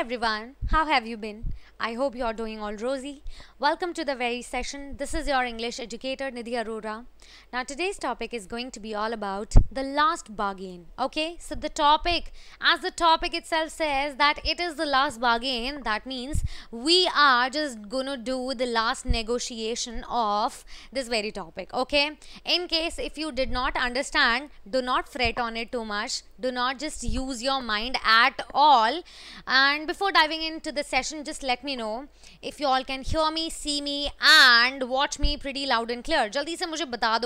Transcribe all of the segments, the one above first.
everyone, how have you been? I hope you're doing all rosy. Welcome to the very session. This is your English educator Nidhi Arora. Now today's topic is going to be all about the last bargain. Okay, so the topic, as the topic itself says that it is the last bargain, that means we are just gonna do the last negotiation of this very topic. Okay, in case if you did not understand, do not fret on it too much. Do not just use your mind at all. And before diving into the session, just let me know if you all can hear me, see me and watch me pretty loud and clear. Jaldi se mujhe bata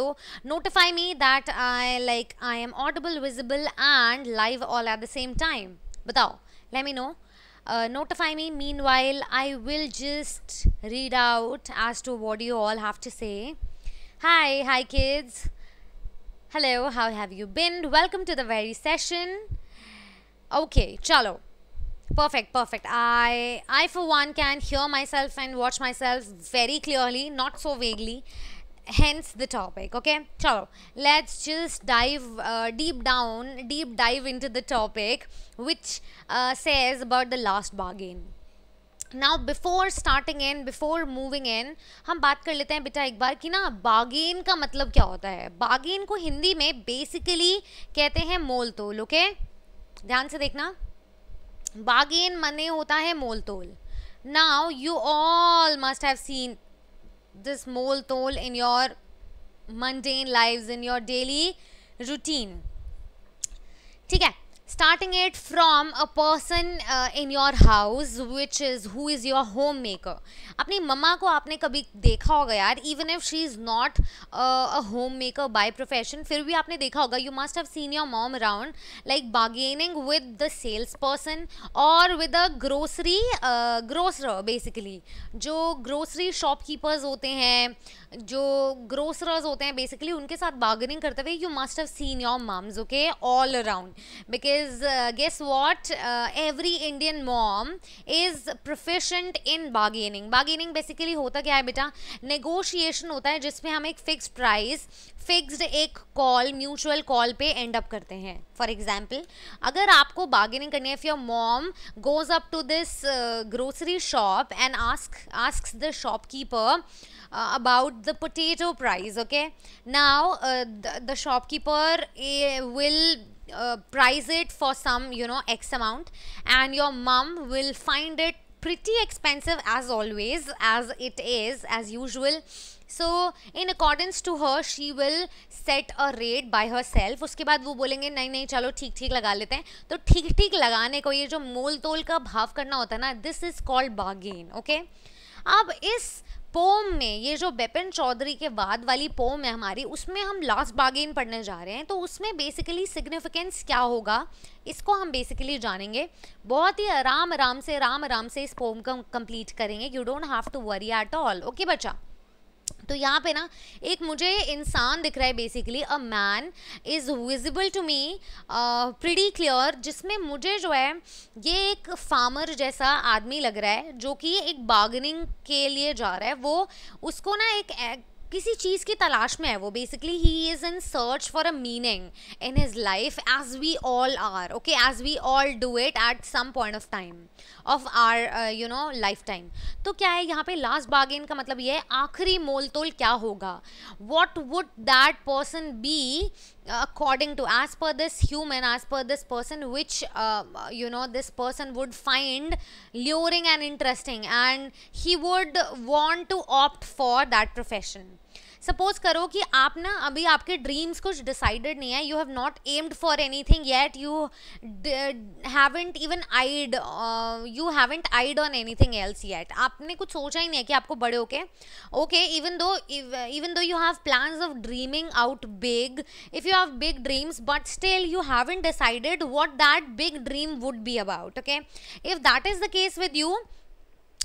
Notify me that I like I am audible, visible and live all at the same time. Batao, let me know. Uh, notify me. Meanwhile, I will just read out as to what you all have to say. Hi, hi kids. Hello, how have you been? Welcome to the very session. Okay, chalo. Perfect, perfect. I, I for one can hear myself and watch myself very clearly, not so vaguely. hence the topic okay चलो let's just dive deep down deep dive into the topic which says about the last last now before starting in before moving in हम बात कर लेते हैं बेटा एक बार कि ना बागेन का मतलब क्या होता है बागेन को हिंदी में बेसिकली कहते हैं मोल तोल ओके ध्यान से देखना बागेन मने होता है मोल तोल now you all must have seen this mole toll in your mundane lives in your daily routine ठीक है starting it from a person uh, in your house which is who is your homemaker अपनी मम्मा को आपने कभी देखा होगा यार even if she is not uh, a homemaker by profession फिर भी आपने देखा होगा you must have seen your mom around like bargaining with the salesperson or with a grocery uh, grocer basically जो grocery shopkeepers होते हैं जो ग्रोसरर्स होते हैं बेसिकली उनके साथ बार्गेनिंग करते हुए you must have seen your moms okay all around because is uh, guess what uh, every indian mom is proficient in bargaining bargaining basically hota kya hai beta negotiation hota hai jisme hum ek fixed price fixed एक call mutual call पे end up करते हैं for example अगर आपको bargaining करनी है if your mom goes up to this grocery shop and ask ask the shopkeeper about the potato price okay now the shopkeeper will uh, price it for some you know x amount and your mom will find it pretty expensive as always as it is as usual so in accordance to her she will set a rate by herself उसके बाद वो बोलेंगे नहीं नहीं चलो ठीक ठीक लगा लेते हैं तो ठीक ठीक लगाने को ये जो मोल तोल का भाव करना होता है ना this is called bargain okay अब इस पोम में ये जो बेपिन चौधरी के बाद वाली पोम है हमारी उसमें हम लास्ट बागेन पढ़ने जा रहे हैं तो उसमें बेसिकली सिग्निफिकेंस क्या होगा इसको हम बेसिकली जानेंगे बहुत ही आराम आराम से आराम आराम से इस पोम को कंप्लीट करेंगे you don't have to worry at all okay बच्चा तो यहाँ पे ना एक मुझे इंसान दिख रहा है basically a man is visible to me pretty clear जिसमें मुझे जो है ये एक फार्मर जैसा आदमी लग रहा है जो कि एक बार्गनिंग के लिए जा रहा है वो उसको ना एक, एक किसी चीज़ की तलाश में है वो basically he is in search for a meaning in his life as we all are okay as we all do it at some point of time of are you know life time तो क्या है यहाँ पे last बागेन का मतलब ये है आखिरी मोल तोल क्या होगा what would that person be according to as per this human as per this person which you know this person would find luring and interesting and he would want to opt for that profession suppose करो कि आप ना अभी आपके dreams कुछ decided नहीं है you have not aimed for anything yet you haven't even eyed you haven't eyed on anything else yet आपने कुछ सोचा ही नहीं है कि आपको बड़े होके okay even though even though you have plan of dreaming out big if you have big dreams but still you haven't decided what that big dream would be about okay if that is the case with you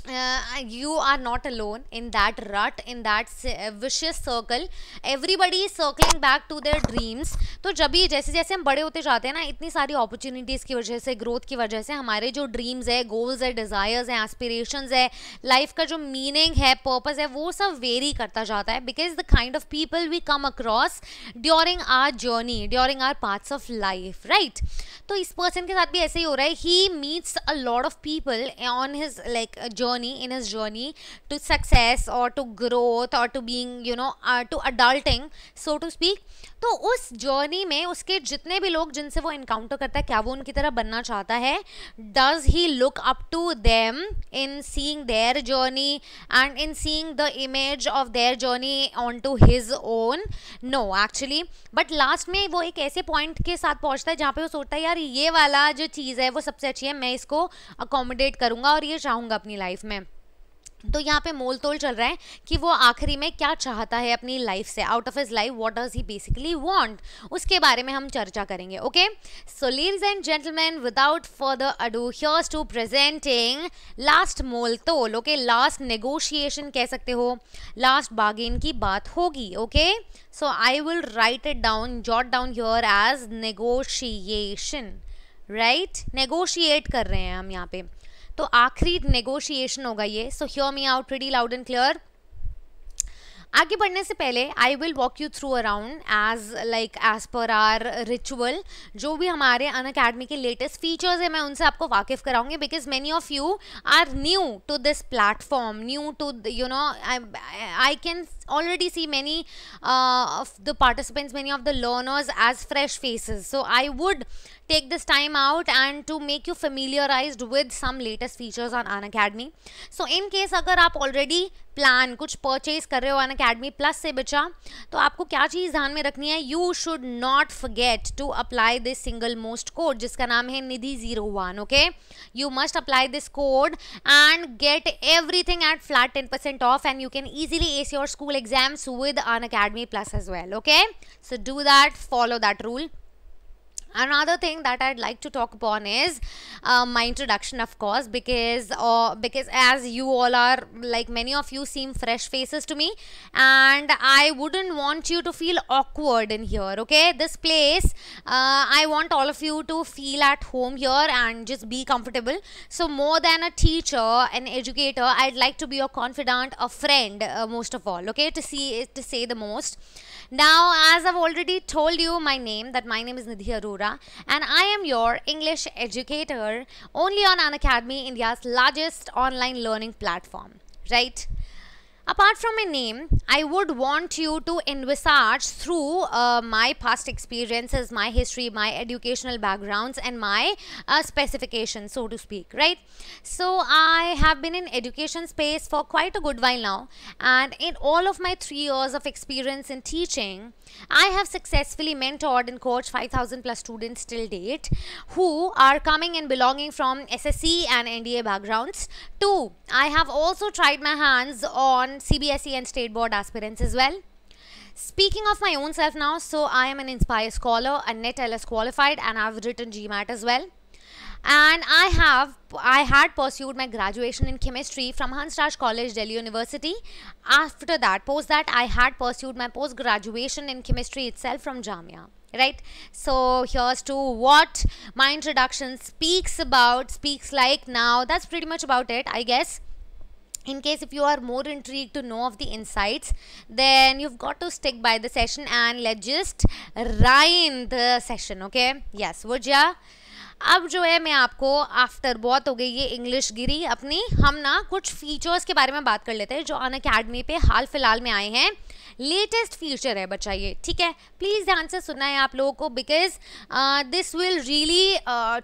uh, you are not alone in that rut in that uh, vicious circle everybody is circling back to their dreams तो जब भी जैसे जैसे हम बड़े होते जाते हैं ना इतनी सारी अपॉर्चुनिटीज़ की वजह से ग्रोथ की वजह से हमारे जो ड्रीम्स है गोल्स है डिज़ायर्स हैं एस्पिरेशंस है लाइफ का जो मीनिंग है पर्पज़ है वो सब वेरी करता जाता है because the kind of people we come across during our journey during our parts of life right तो इस पर्सन के साथ भी ऐसे ही हो रहा है he meets a lot of people on his like journey journey in his journey to success or to growth or to being you know uh, to adulting so to speak तो उस journey में उसके जितने भी लोग जिनसे वो encounter करता है क्या वो उनकी तरह बनना चाहता है does he look up to them in seeing their journey and in seeing the image of their journey on to his own no actually but last में वो एक ऐसे पॉइंट के साथ पहुंचता है जहाँ पे वो सोचता है यार ये वाला जो चीज़ है वो सबसे अच्छी है मैं इसको अकोमोडेट करूँगा और ये चाहूँगा अपनी लाइफ में तो यहाँ पे मोल तोल चल रहा है कि वो आखिरी में क्या चाहता है अपनी लाइफ से out of his life what does he basically want उसके बारे में हम चर्चा करेंगे ओके so ladies and gentleman without further ado here's to presenting last मोल तोल ओके लास्ट नेगोशिएशन कह सकते हो लास्ट बागेन की बात होगी okay so I will write it down jot down here as negotiation right negotiate कर रहे हैं हम यहाँ पे तो आखिरी नेगोशिएशन होगा ये so hear me out ready loud and clear आगे बढ़ने से पहले I will walk you through around as like as per our ritual जो भी हमारे अन अकेडमी के लेटेस्ट फीचर्स हैं मैं उनसे आपको वाकिफ़ कराऊंगी because many of you are new to this platform new to you know I can already see many uh, of the participants, many of the learners as fresh faces. So I would take this time out and to make you familiarized with some latest features on An Academy. So in case अगर आप already plan कुछ purchase कर रहे हो An Academy Plus से बचा तो आपको क्या चीज़ ध्यान में रखनी है You should not forget to apply this single most code जिसका नाम है निधि one okay? You must apply this code and get everything at flat 10% off and you can easily ace your school exams with an academy plus as well okay so do that follow that rule another thing that i'd like to talk upon is uh, my introduction of course because uh, because as you all are like many of you seem fresh faces to me and i wouldn't want you to feel awkward in here okay this place uh, i want all of you to feel at home here and just be comfortable so more than a teacher an educator i'd like to be your confidant a friend uh, most of all okay to see to say the most now, as I've already told you my name, that my name is Nidhi Arora and I am your English educator only on An Academy, India's largest online learning platform, right? Apart from a name, I would want you to envisage through uh, my past experiences, my history, my educational backgrounds and my uh, specifications, so to speak, right? So I have been in education space for quite a good while now and in all of my three years of experience in teaching, I have successfully mentored and coached 5000 plus students till date who are coming and belonging from SSC and NDA backgrounds. Two, I have also tried my hands on CBSE and state board aspirants as well. Speaking of my own self now, so I am an Inspire scholar, and NET LS qualified and I've written GMAT as well and I have I had pursued my graduation in chemistry from Hans Raj College, Delhi University. After that, post that, I had pursued my post graduation in chemistry itself from Jamia right so here's to what my introduction speaks about speaks like now that's pretty much about it i guess in case if you are more intrigued to know of the insights then you've got to stick by the session and let's just rhyme the session okay yes would ya अब जो है मैं आपको after बहुत हो गई ये English गिरी अपनी हम ना कुछ फीचर्स के बारे में बात कर लेते हैं जो अन अकेडमी पे हाल फिलहाल में आए हैं लेटेस्ट फीचर है बच्चा ये ठीक है प्लीज़ ध्यान से सुनना है आप लोगों को because this will really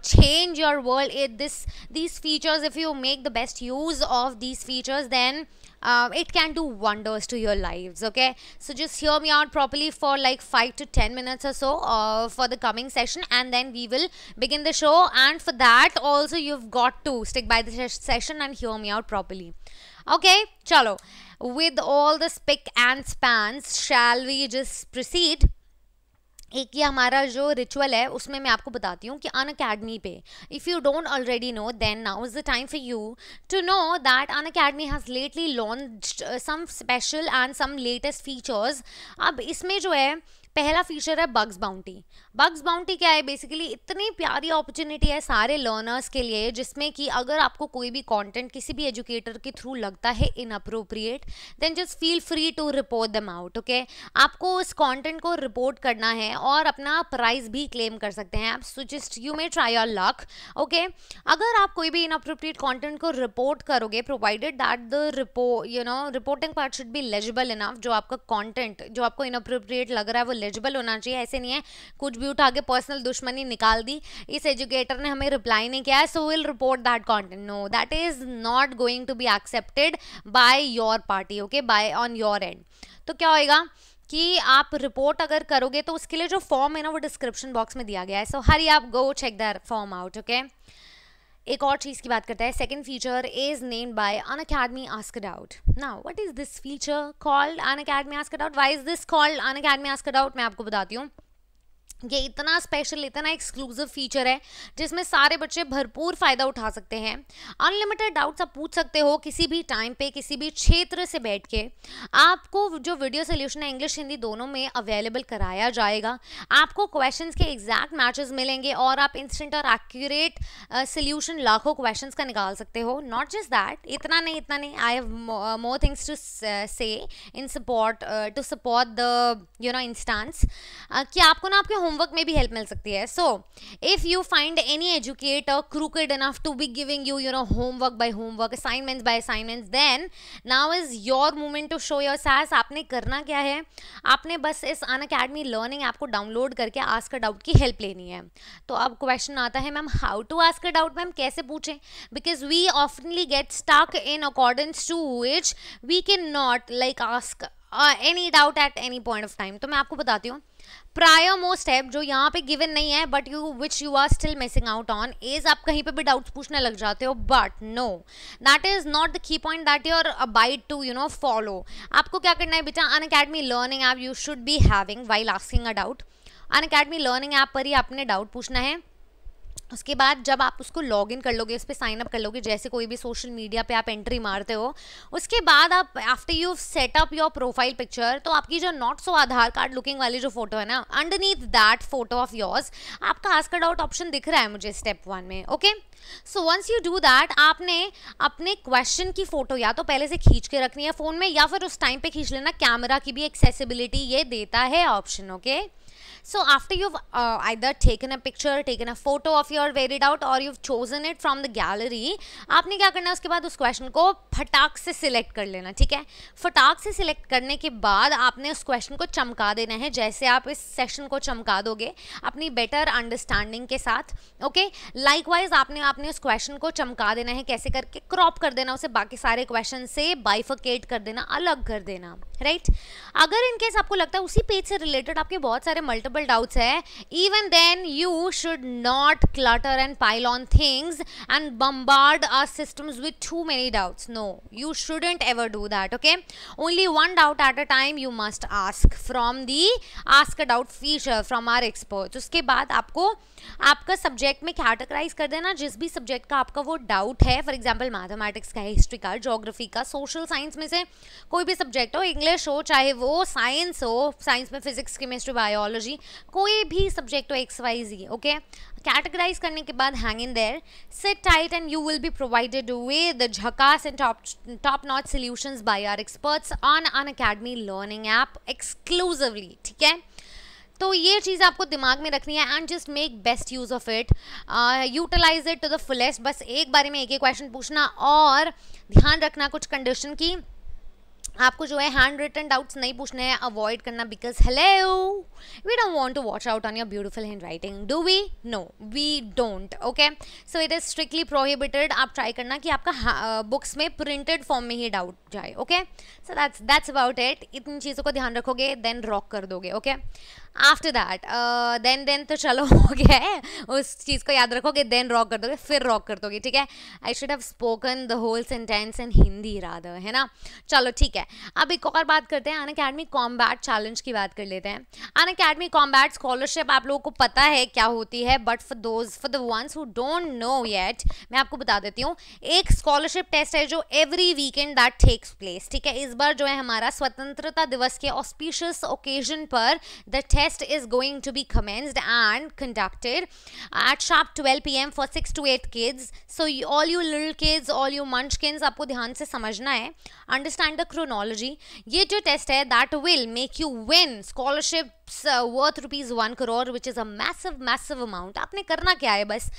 change your world this these features if you make the best use of these features then um, it can do wonders to your lives okay so just hear me out properly for like 5 to 10 minutes or so uh, for the coming session and then we will begin the show and for that also you've got to stick by the session and hear me out properly okay chalo with all the spick and spans shall we just proceed एक ये हमारा जो ritual है उसमें मैं आपको बताती हूँ कि अन अकेडमी पे if you don't already know then now is the time for you to know that on academy has lately launch some special and some latest features अब इसमें जो है पहला फीचर है बग्स बाउंटी बग्स बाउंटी क्या है basically इतनी प्यारी अपॉर्चुनिटी है सारे लर्नर्स के लिए जिसमें कि अगर आपको कोई भी कंटेंट किसी भी एजुकेटर के थ्रू लगता है inappropriate then just feel free to report them out okay आपको उस कंटेंट को रिपोर्ट करना है और अपना प्राइज भी क्लेम कर सकते हैं आप so just you may try your luck okay अगर आप कोई भी इनअप्रोप्रिएट कॉन्टेंट को रिपोर्ट करोगे provided that the repo you know reporting part should भी लेजिबल इनफ जो आपका कॉन्टेंट जो आपको इनअप्रोप्रिएट लग रहा है वो लेजिबल होना चाहिए ऐसे नहीं है कुछ भी भी उठा के पर्सनल दुश्मनी निकाल दी इस एजुकेटर ने हमें रिप्लाई नहीं किया so will report that content no that is not going to be accepted by your party okay by on your end तो क्या होएगा कि आप रिपोर्ट अगर करोगे तो उसके लिए जो फॉर्म है ना वो डिस्क्रिप्शन बॉक्स में दिया गया है सो हरी आप go check their form out okay एक और चीज़ की बात करते हैं second feature is named by Unacademy asked out ना what is this feature called Unacademy ask doubt why is this called Unacademy ask doubt मैं आपको बताती हूँ ये इतना स्पेशल इतना एक्सक्लूसिव फीचर है जिसमें सारे बच्चे भरपूर फ़ायदा उठा सकते हैं अनलिमिटेड डाउट्स आप पूछ सकते हो किसी भी टाइम पे किसी भी क्षेत्र से बैठ के आपको जो वीडियो सोल्यूशन है इंग्लिश हिंदी दोनों में अवेलेबल कराया जाएगा आपको क्वेश्चन के एग्जैक्ट मैचेस मिलेंगे और आप इंस्टेंट और एक्यूरेट सोल्यूशन लाखों क्वेश्चन का निकाल सकते हो नॉट जस्ट दैट इतना नहीं इतना नहीं I have more things to say in support to support the you know instance कि आपको ना आपके होमवर्क में भी हेल्प मिल सकती है so if you find any educator crooked enough to be giving you you know homework by homework assignments by assignments then now is your moment to show your sass आपने करना क्या है आपने बस इस अन अकेडमी लर्निंग ऐप को download करके ask doubt की हेल्प लेनी है तो अब क्वेश्चन आता है ma'am how to ask doubt ma'am कैसे पूछें बिकॉज वी ऑफनली gate stock in according to which we can not like ask any doubt at any point of time तो मैं आपको बताती हूँ प्रायर मोस्ट है जो यहाँ पे गिवन नहीं है but you which you are still missing out on is आप कहीं पे भी डाउट्स पूछने लग जाते हो but no that is not the key point that your abide to you know follow आपको क्या करना है बेटा अन academy learning app you should be having while asking a doubt on academy learning app पर ही आपने डाउट पूछना है उसके बाद जब आप उसको लॉग इन कर लोगे उस पर साइन अप कर लोगे जैसे कोई भी सोशल मीडिया पे आप एंट्री मारते हो उसके बाद आप after you set up your profile picture तो आपकी जो not so Aadhaar card looking वाली जो फोटो है ना underneath that photo of yours आपका का डाउट ऑप्शन दिख रहा है मुझे स्टेप वन में okay so once you do that आपने अपने क्वेश्चन की फ़ोटो या तो पहले से खींच के रखनी है फ़ोन में या फिर उस टाइम पे खींच लेना कैमरा की भी एक्सेसिबिलिटी ये देता है option okay okay? So after you've uh, either taken a picture, taken a photo of your varied out or you've chosen it from the gallery, आपने क्या करना है उसके बाद उस क्वेश्चन को फटाक से सिलेक्ट कर लेना ठीक है फटाक से सिलेक्ट करने के बाद आपने उस क्वेश्चन को चमका देना है जैसे आप इस सेशन को चमका दोगे अपनी बेटर अंडरस्टैंडिंग के साथ ओके लाइकवाइज आपने आपने उस क्वेश्चन को चमका देना है कैसे करके क्रॉप कर देना उसे बाकी सारे क्वेश्चन से बाइफकेट कर देना अलग कर देना राइट right? अगर इनकेस आपको लगता है उसी पेज से रिलेटेड आपके बहुत सारे मल्टीपल डबल डाउट्स है even then you should not clutter and pile on things and bombard our system with too many doubt no you shouldn't ever do that okay only one doubt at a time you must ask from the ask a doubt feature from our expert उसके बाद आपको आपका subject में categorise कर देना जिस भी subject का आपका वो डाउट है फॉर एग्जाम्पल मैथमेटिक्स का हिस्ट्री का जोग्राफी का सोशल साइंस में से कोई भी सब्जेक्ट हो इंग्लिश हो चाहे वो साइंस हो साइंस में फिजिक्स केमिस्ट्री बायोलॉजी कोई भी सब्जेक्ट हो X Y Z okay categorize करने के बाद hang in there sit tight and you will be provided with झकास and top top notch solutions by our experts on on academy learning app exclusively ठीक है तो ये चीज़ आपको दिमाग में रखनी है and just make best use of it utilize it to the fullest बस एक बारे में एक एक क्वेश्चन पूछना और ध्यान रखना कुछ कंडीशन की आपको जो है हैंड रिटन डाउट्स नहीं पूछने हैं अवॉइड करना because hello we don't want to watch out on your beautiful handwriting do we know we don't okay so it is strictly prohibited आप ट्राई करना कि आपका बुक्स uh, में printed form में ही डाउट जाए okay so that's that's about it इतनी चीज़ों को ध्यान रखोगे देन रॉक कर दोगे okay okay? After that then then तो चलो हो गया है उस चीज़ को याद रखोगे देन रॉक कर दोगे फिर रॉक कर दोगे ठीक है I should have spoken the whole sentence in Hindi Radha है ना चलो ठीक है अब एक और बात करते हैं अन अकेडमी कॉम्बैट चैलेंज की बात कर लेते हैं अन अकेडमी कॉम्बैट स्कॉलरशिप आप लोगों को पता है क्या होती है but for those for the ones who don't know yet मैं आपको बता देती हूँ एक स्कॉलरशिप टेस्ट है जो every weekend that takes place ठीक है इस बार जो है हमारा स्वतंत्रता दिवस के ऑस्पिशियस ओकेजन पर the test test is going to be commenced and conducted at sharp 12 p.m. for 6 to 8 kids. So all you little kids, all you munchkins, aapko dhyan se samajna hai. Understand the chronology. Ye jo test hai, that will make you win scholarships uh, worth rupees 1 crore which is a massive massive amount aapne karna kya hai bas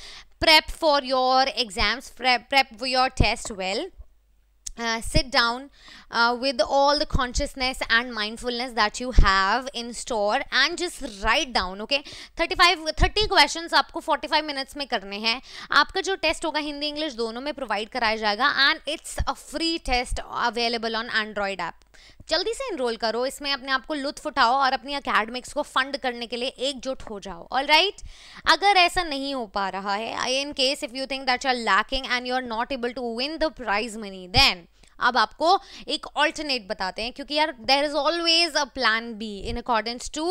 prep for your exams prep, prep for your test well Uh, sit down uh, with all the consciousness and mindfulness that you have in store and just write down okay thirty five thirty question आपको forty five minutes में करने हैं आपका जो test होगा Hindi English दोनों में provide कराया जाएगा and it's a free test available on Android app जल्दी से इनरोल करो इसमें अपने आप को लुत्फ उठाओ और अपनी अकेडमिक्स को फंड करने के लिए एकजुट हो जाओ ऑल राइट right? अगर ऐसा नहीं हो पा रहा है in case if you think that you are lacking and you are not able to win the prize money then अब आपको एक ऑल्टरनेट बताते हैं क्योंकि यार there is always a plan B in accordance to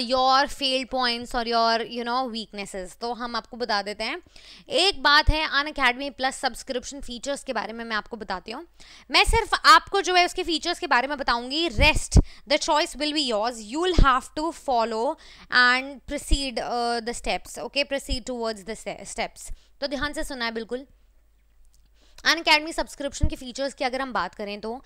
your fail points और your you know weaknesses तो हम आपको बता देते हैं एक बात है Unacademy plus subscription features के बारे में मैं आपको बताती हूँ मैं सिर्फ आपको जो है उसके फीचर्स के बारे में बताऊँगी rest the choice will be yours you will have to follow and proceed the steps okay proceed towards the steps तो ध्यान से सुना है बिल्कुल अन अकेडमी सब्सक्रिप्शन के फीचर्स की अगर हम बात करें तो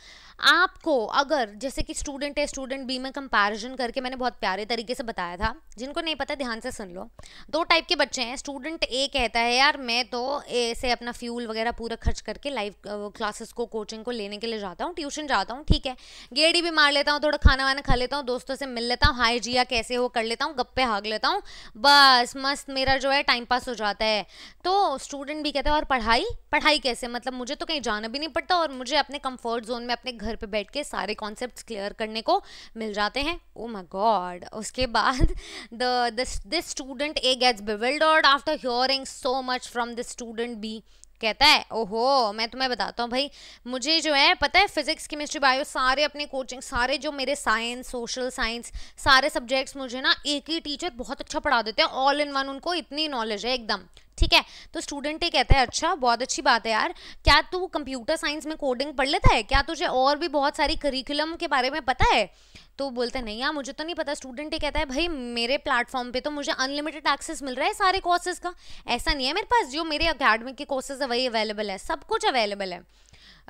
आपको अगर जैसे कि स्टूडेंट है स्टूडेंट बी में कंपैरिजन करके मैंने बहुत प्यारे तरीके से बताया था जिनको नहीं पता ध्यान से सुन लो दो टाइप के बच्चे हैं स्टूडेंट ए कहता है यार मैं तो ए से अपना फ्यूल वगैरह पूरा खर्च करके लाइव क्लासेस को कोचिंग को लेने के लिए जाता हूँ ट्यूशन जाता हूँ ठीक है गेड़ी भी मार लेता हूँ थोड़ा खाना वाना खा लेता हूँ दोस्तों से मिल लेता हूँ हाई जिया कैसे हो कर लेता हूँ गप्पे हाँग लेता हूँ बस मस्त मेरा जो है टाइम पास हो जाता है तो स्टूडेंट भी कहता है और पढ़ाई पढ़ाई कैसे मतलब मतलब मुझे तो कहीं जाना भी नहीं पड़ता और मुझे अपने कंफर्ट जोन में अपने घर पे बैठ के सारे कॉन्सेप्ट क्लियर करने को मिल जाते हैं ओ माई गॉड उसके बाद the this student A gets bewildered after hearing so much from the student B कहता है ओहो मैं तुम्हें बताता हूँ भाई मुझे जो है पता है फिजिक्स केमिस्ट्री बायो सारे अपने कोचिंग सारे जो मेरे साइंस सोशल साइंस सारे सब्जेक्ट्स मुझे ना एक ही टीचर बहुत अच्छा पढ़ा देते हैं ऑल इन वन उनको इतनी नॉलेज है एकदम ठीक है तो स्टूडेंट ये कहता है अच्छा बहुत अच्छी बात है यार क्या तू कंप्यूटर साइंस में कोडिंग पढ़ लेता है क्या तुझे और भी बहुत सारी करिकुलम के बारे में पता है तो बोलते हैं नहीं यार मुझे तो नहीं पता स्टूडेंट ये कहता है भाई मेरे प्लेटफॉर्म पे तो मुझे अनलिमिटेड एक्सेस मिल रहा है सारे कोर्सेज का ऐसा नहीं है मेरे पास जो मेरे अकेडमिक के कोर्सेज है वही अवेलेबल है सब कुछ अवेलेबल है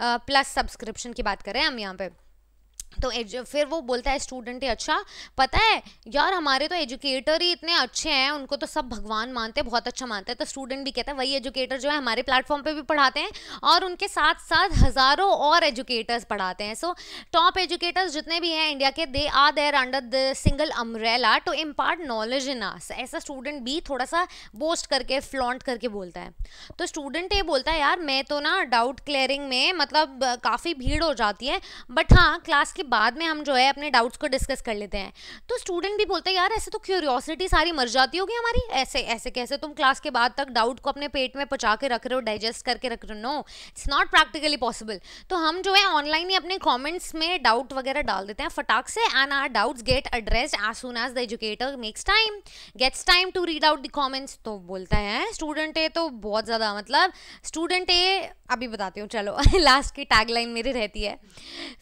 प्लस uh, सब्सक्रिप्शन की बात करें हम यहाँ पे तो फिर वो बोलता है स्टूडेंट अच्छा पता है यार हमारे तो एजुकेटर ही इतने अच्छे हैं उनको तो सब भगवान मानते हैं बहुत अच्छा मानते हैं तो स्टूडेंट भी कहता है वही एजुकेटर जो है हमारे प्लेटफॉर्म पे भी पढ़ाते हैं और उनके साथ साथ हज़ारों और एजुकेटर्स पढ़ाते हैं सो टॉप एजुकेटर्स जितने भी हैं इंडिया के they are there under the single umbrella to impart knowledge in as ऐसा स्टूडेंट भी थोड़ा सा बोस्ट करके फ्लॉन्ट करके बोलता है तो स्टूडेंट ये बोलता है यार मैं तो ना डाउट क्लियरिंग में मतलब काफ़ी भीड़ हो जाती है बट हाँ क्लास की उसके बाद में हम जो है अपने डाउट्स को डिस्कस कर लेते हैं तो स्टूडेंट भी बोलते हैं यार ऐसे तो क्यूरियोसिटी सारी मर जाती होगी हमारी ऐसे ऐसे कैसे तुम क्लास के बाद तक डाउट को अपने पेट में पचा के रख रहे हो डाइजेस्ट करके रख रहे हो no it's not practically possible तो हम जो है ऑनलाइन ही अपने कॉमेंट्स में डाउट वगैरह डाल देते हैं फटाक से and our doubts get addressed as soon as the educator makes time gets time to read out the comments तो बोलते हैं स्टूडेंट ए तो बहुत ज़्यादा मतलब स्टूडेंट ए अभी बताती हूँ चलो लास्ट की टैगलाइन मेरी रहती है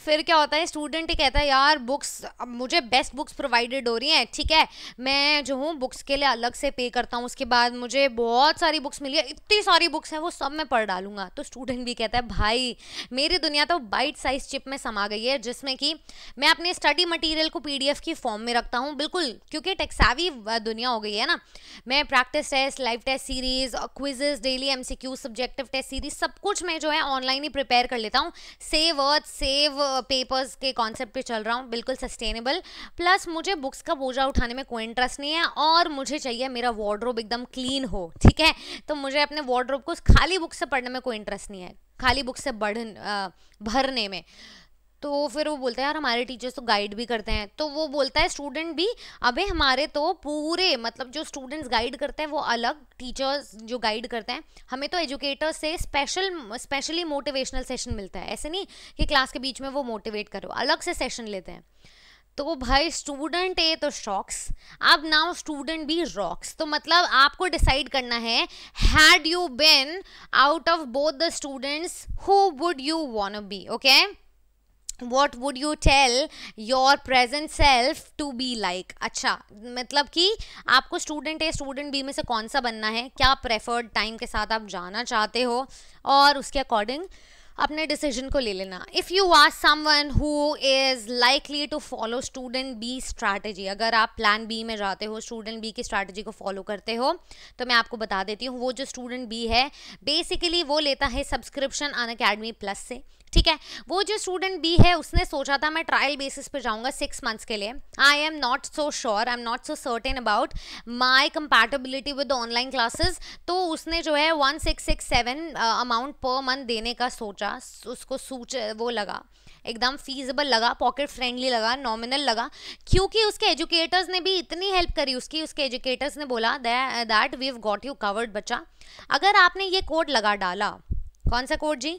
फिर क्या होता है स्टूडेंट स्टूडेंट ही कहता है यार बुक्स मुझे बेस्ट बुक्स प्रोवाइडेड हो रही हैं ठीक है मैं जो हूँ बुक्स के लिए अलग से पे करता हूँ उसके बाद मुझे बहुत सारी बुक्स मिली है इतनी सारी बुक्स हैं वो सब मैं पढ़ डालूंगा तो स्टूडेंट भी कहता है भाई मेरी दुनिया तो बाइट साइज चिप में समा गई है जिसमें कि मैं अपने स्टडी मटीरियल को पीडीएफ की फॉर्म में रखता हूँ बिल्कुल क्योंकि टेक्सावी दुनिया हो गई है ना मैं practice test live test series quizzes daily MCQ subjective test series सब कुछ मैं जो है ऑनलाइन ही प्रिपेयर कर लेता हूँ सेव वर्थ सेव पेपर्स के कॉन्सेप्ट पे चल रहा हूँ बिल्कुल सस्टेनेबल प्लस मुझे बुक्स का बोझा उठाने में कोई इंटरेस्ट नहीं है और मुझे चाहिए मेरा वार्ड्रोब एकदम क्लीन हो ठीक है तो मुझे अपने वार्ड्रोब को खाली बुक से पढ़ने में कोई इंटरेस्ट नहीं है खाली बुक से बढ़ भरने में तो फिर वो बोलता है यार हमारे टीचर्स तो गाइड भी करते हैं तो वो बोलता है स्टूडेंट भी अबे हमारे तो पूरे मतलब जो स्टूडेंट्स गाइड करते हैं वो अलग टीचर्स जो गाइड करते हैं हमें तो एजुकेटर्स से स्पेशल स्पेशली मोटिवेशनल सेशन मिलता है ऐसे नहीं कि क्लास के बीच में वो मोटिवेट करो अलग से सेशन लेते हैं तो भाई स्टूडेंट ए तो शॉक्स अब नाउ स्टूडेंट बी रॉक्स तो मतलब आपको डिसाइड करना है had you been out of both the students who would you want be okay what would you tell your present self to be like अच्छा मतलब कि आपको स्टूडेंट ए स्टूडेंट बी में से कौन सा बनना है क्या प्रेफर्ड टाइम के साथ आप जाना चाहते हो और उसके अकॉर्डिंग अपने डिसीजन को ले लेना if you are someone who is likely to follow student B strategy अगर आप प्लान बी में जाते हो स्टूडेंट बी की स्ट्रैटेजी को फॉलो करते हो तो मैं आपको बता देती हूँ वो जो स्टूडेंट बी है बेसिकली वो लेता है सब्सक्रिप्शन अन अकेडमी प्लस से ठीक है वो जो स्टूडेंट बी है उसने सोचा था मैं ट्रायल बेसिस पे जाऊंगा सिक्स मंथ्स के लिए I am not so sure I am not so certain about my compatibility with online classes तो उसने जो है one six six seven amount per month देने का सोचा उसको सूच वो लगा एकदम फीजेबल लगा पॉकेट फ्रेंडली लगा नॉमिनल लगा क्योंकि उसके एजुकेटर्स ने भी इतनी हेल्प करी उसकी उसके एजुकेटर्स ने बोला that we have got you covered बच्चा अगर आपने ये कोड लगा डाला कौन सा कोड जी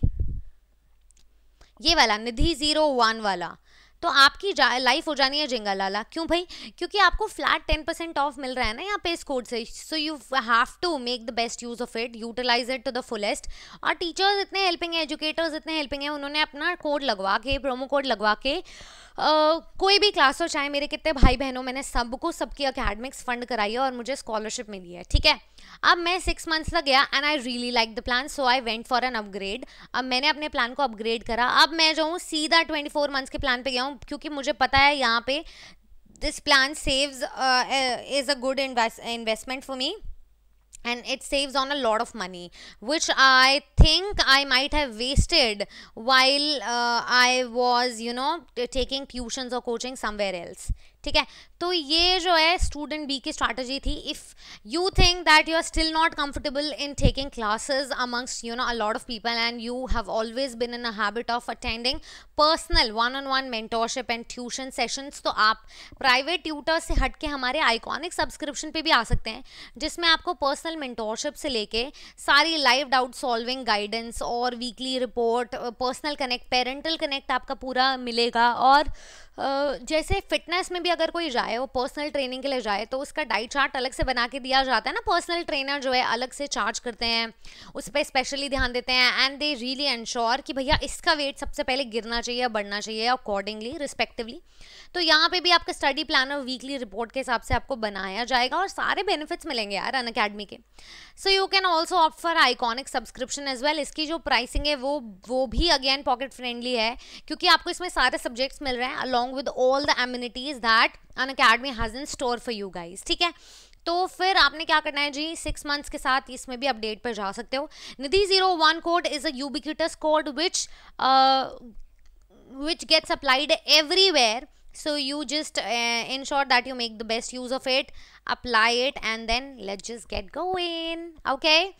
ये वाला निधि जीरो वन वाला तो आपकी लाइफ हो जानी है जिंगा लाला क्यों भाई क्योंकि आपको फ्लैट टेन परसेंट ऑफ मिल रहा है ना यहाँ पे इस कोड से so you have to make the best use of it utilize it to the fullest और टीचर्स इतने हेल्पिंग है एजुकेटर्स इतने हेल्पिंग है उन्होंने अपना कोड लगवा के प्रोमो कोड लगवा के कोई भी क्लास हो चाहे मेरे कितने भाई बहनों मैंने सबको सबकी अकेडमिक्स फंड कराई है और मुझे स्कॉलरशिप मिली है ठीक है अब मैं सिक्स मंथ्स लग गया and I really like the plan so I went for an upgrade अब मैंने अपने प्लान को अपग्रेड करा अब मैं जो हूँ सीधा ट्वेंटी फोर मंथ्स के प्लान पे गया हूँ क्योंकि मुझे पता है यहाँ पे this plan saves is a good investment for me and it saves on a lot of money which i think i might have wasted while uh, i was you know taking tuitions or coaching somewhere else ठीक है तो ये जो है student B की strategy थी if you think that you are still not comfortable in taking classes amongst you know a lot of people and you have always been in a habit of attending personal one on one mentorship and tuition sessions तो आप private tutor से हट के हमारे iconic subscription पे भी आ सकते हैं जिसमें आपको पर्सनल मेंटोरशिप से लेके सारी लाइव डाउट सॉल्विंग गाइडेंस और weekly report personal connect parental connect आपका पूरा मिलेगा और जैसे फिटनेस में भी अगर कोई जाए वो पर्सनल ट्रेनिंग के लिए जाए तो उसका डाइट चार्ट अलग से बना के दिया जाता है ना पर्सनल ट्रेनर जो है अलग से चार्ज करते हैं उस पर स्पेशली ध्यान देते हैं एंड दे रियली एंश्योर कि भैया इसका वेट सबसे पहले गिरना चाहिए या बढ़ना चाहिए अकॉर्डिंगली रिस्पेक्टिवली तो यहाँ पे भी आपका स्टडी प्लान और वीकली रिपोर्ट के हिसाब से आपको बनाया जाएगा और सारे बेनिफिट्स मिलेंगे यार अन अकेडमी के so you can also offer for iconic subscription as well इसकी जो प्राइसिंग है वो वो भी अगेन पॉकेट फ्रेंडली है क्योंकि आपको इसमें सारे सब्जेक्ट्स मिल रहे हैं along with all the amenities that on academy has in store for you guys ठीक है तो फिर आपने क्या करना है जी सिक्स मंथ्स के साथ इसमें भी अपडेट पर जा सकते हो Nidhi zero one code is a ubiquitous code which which gets applied everywhere so you just uh, ensure that you make the best use of it apply it and then let's just get going okay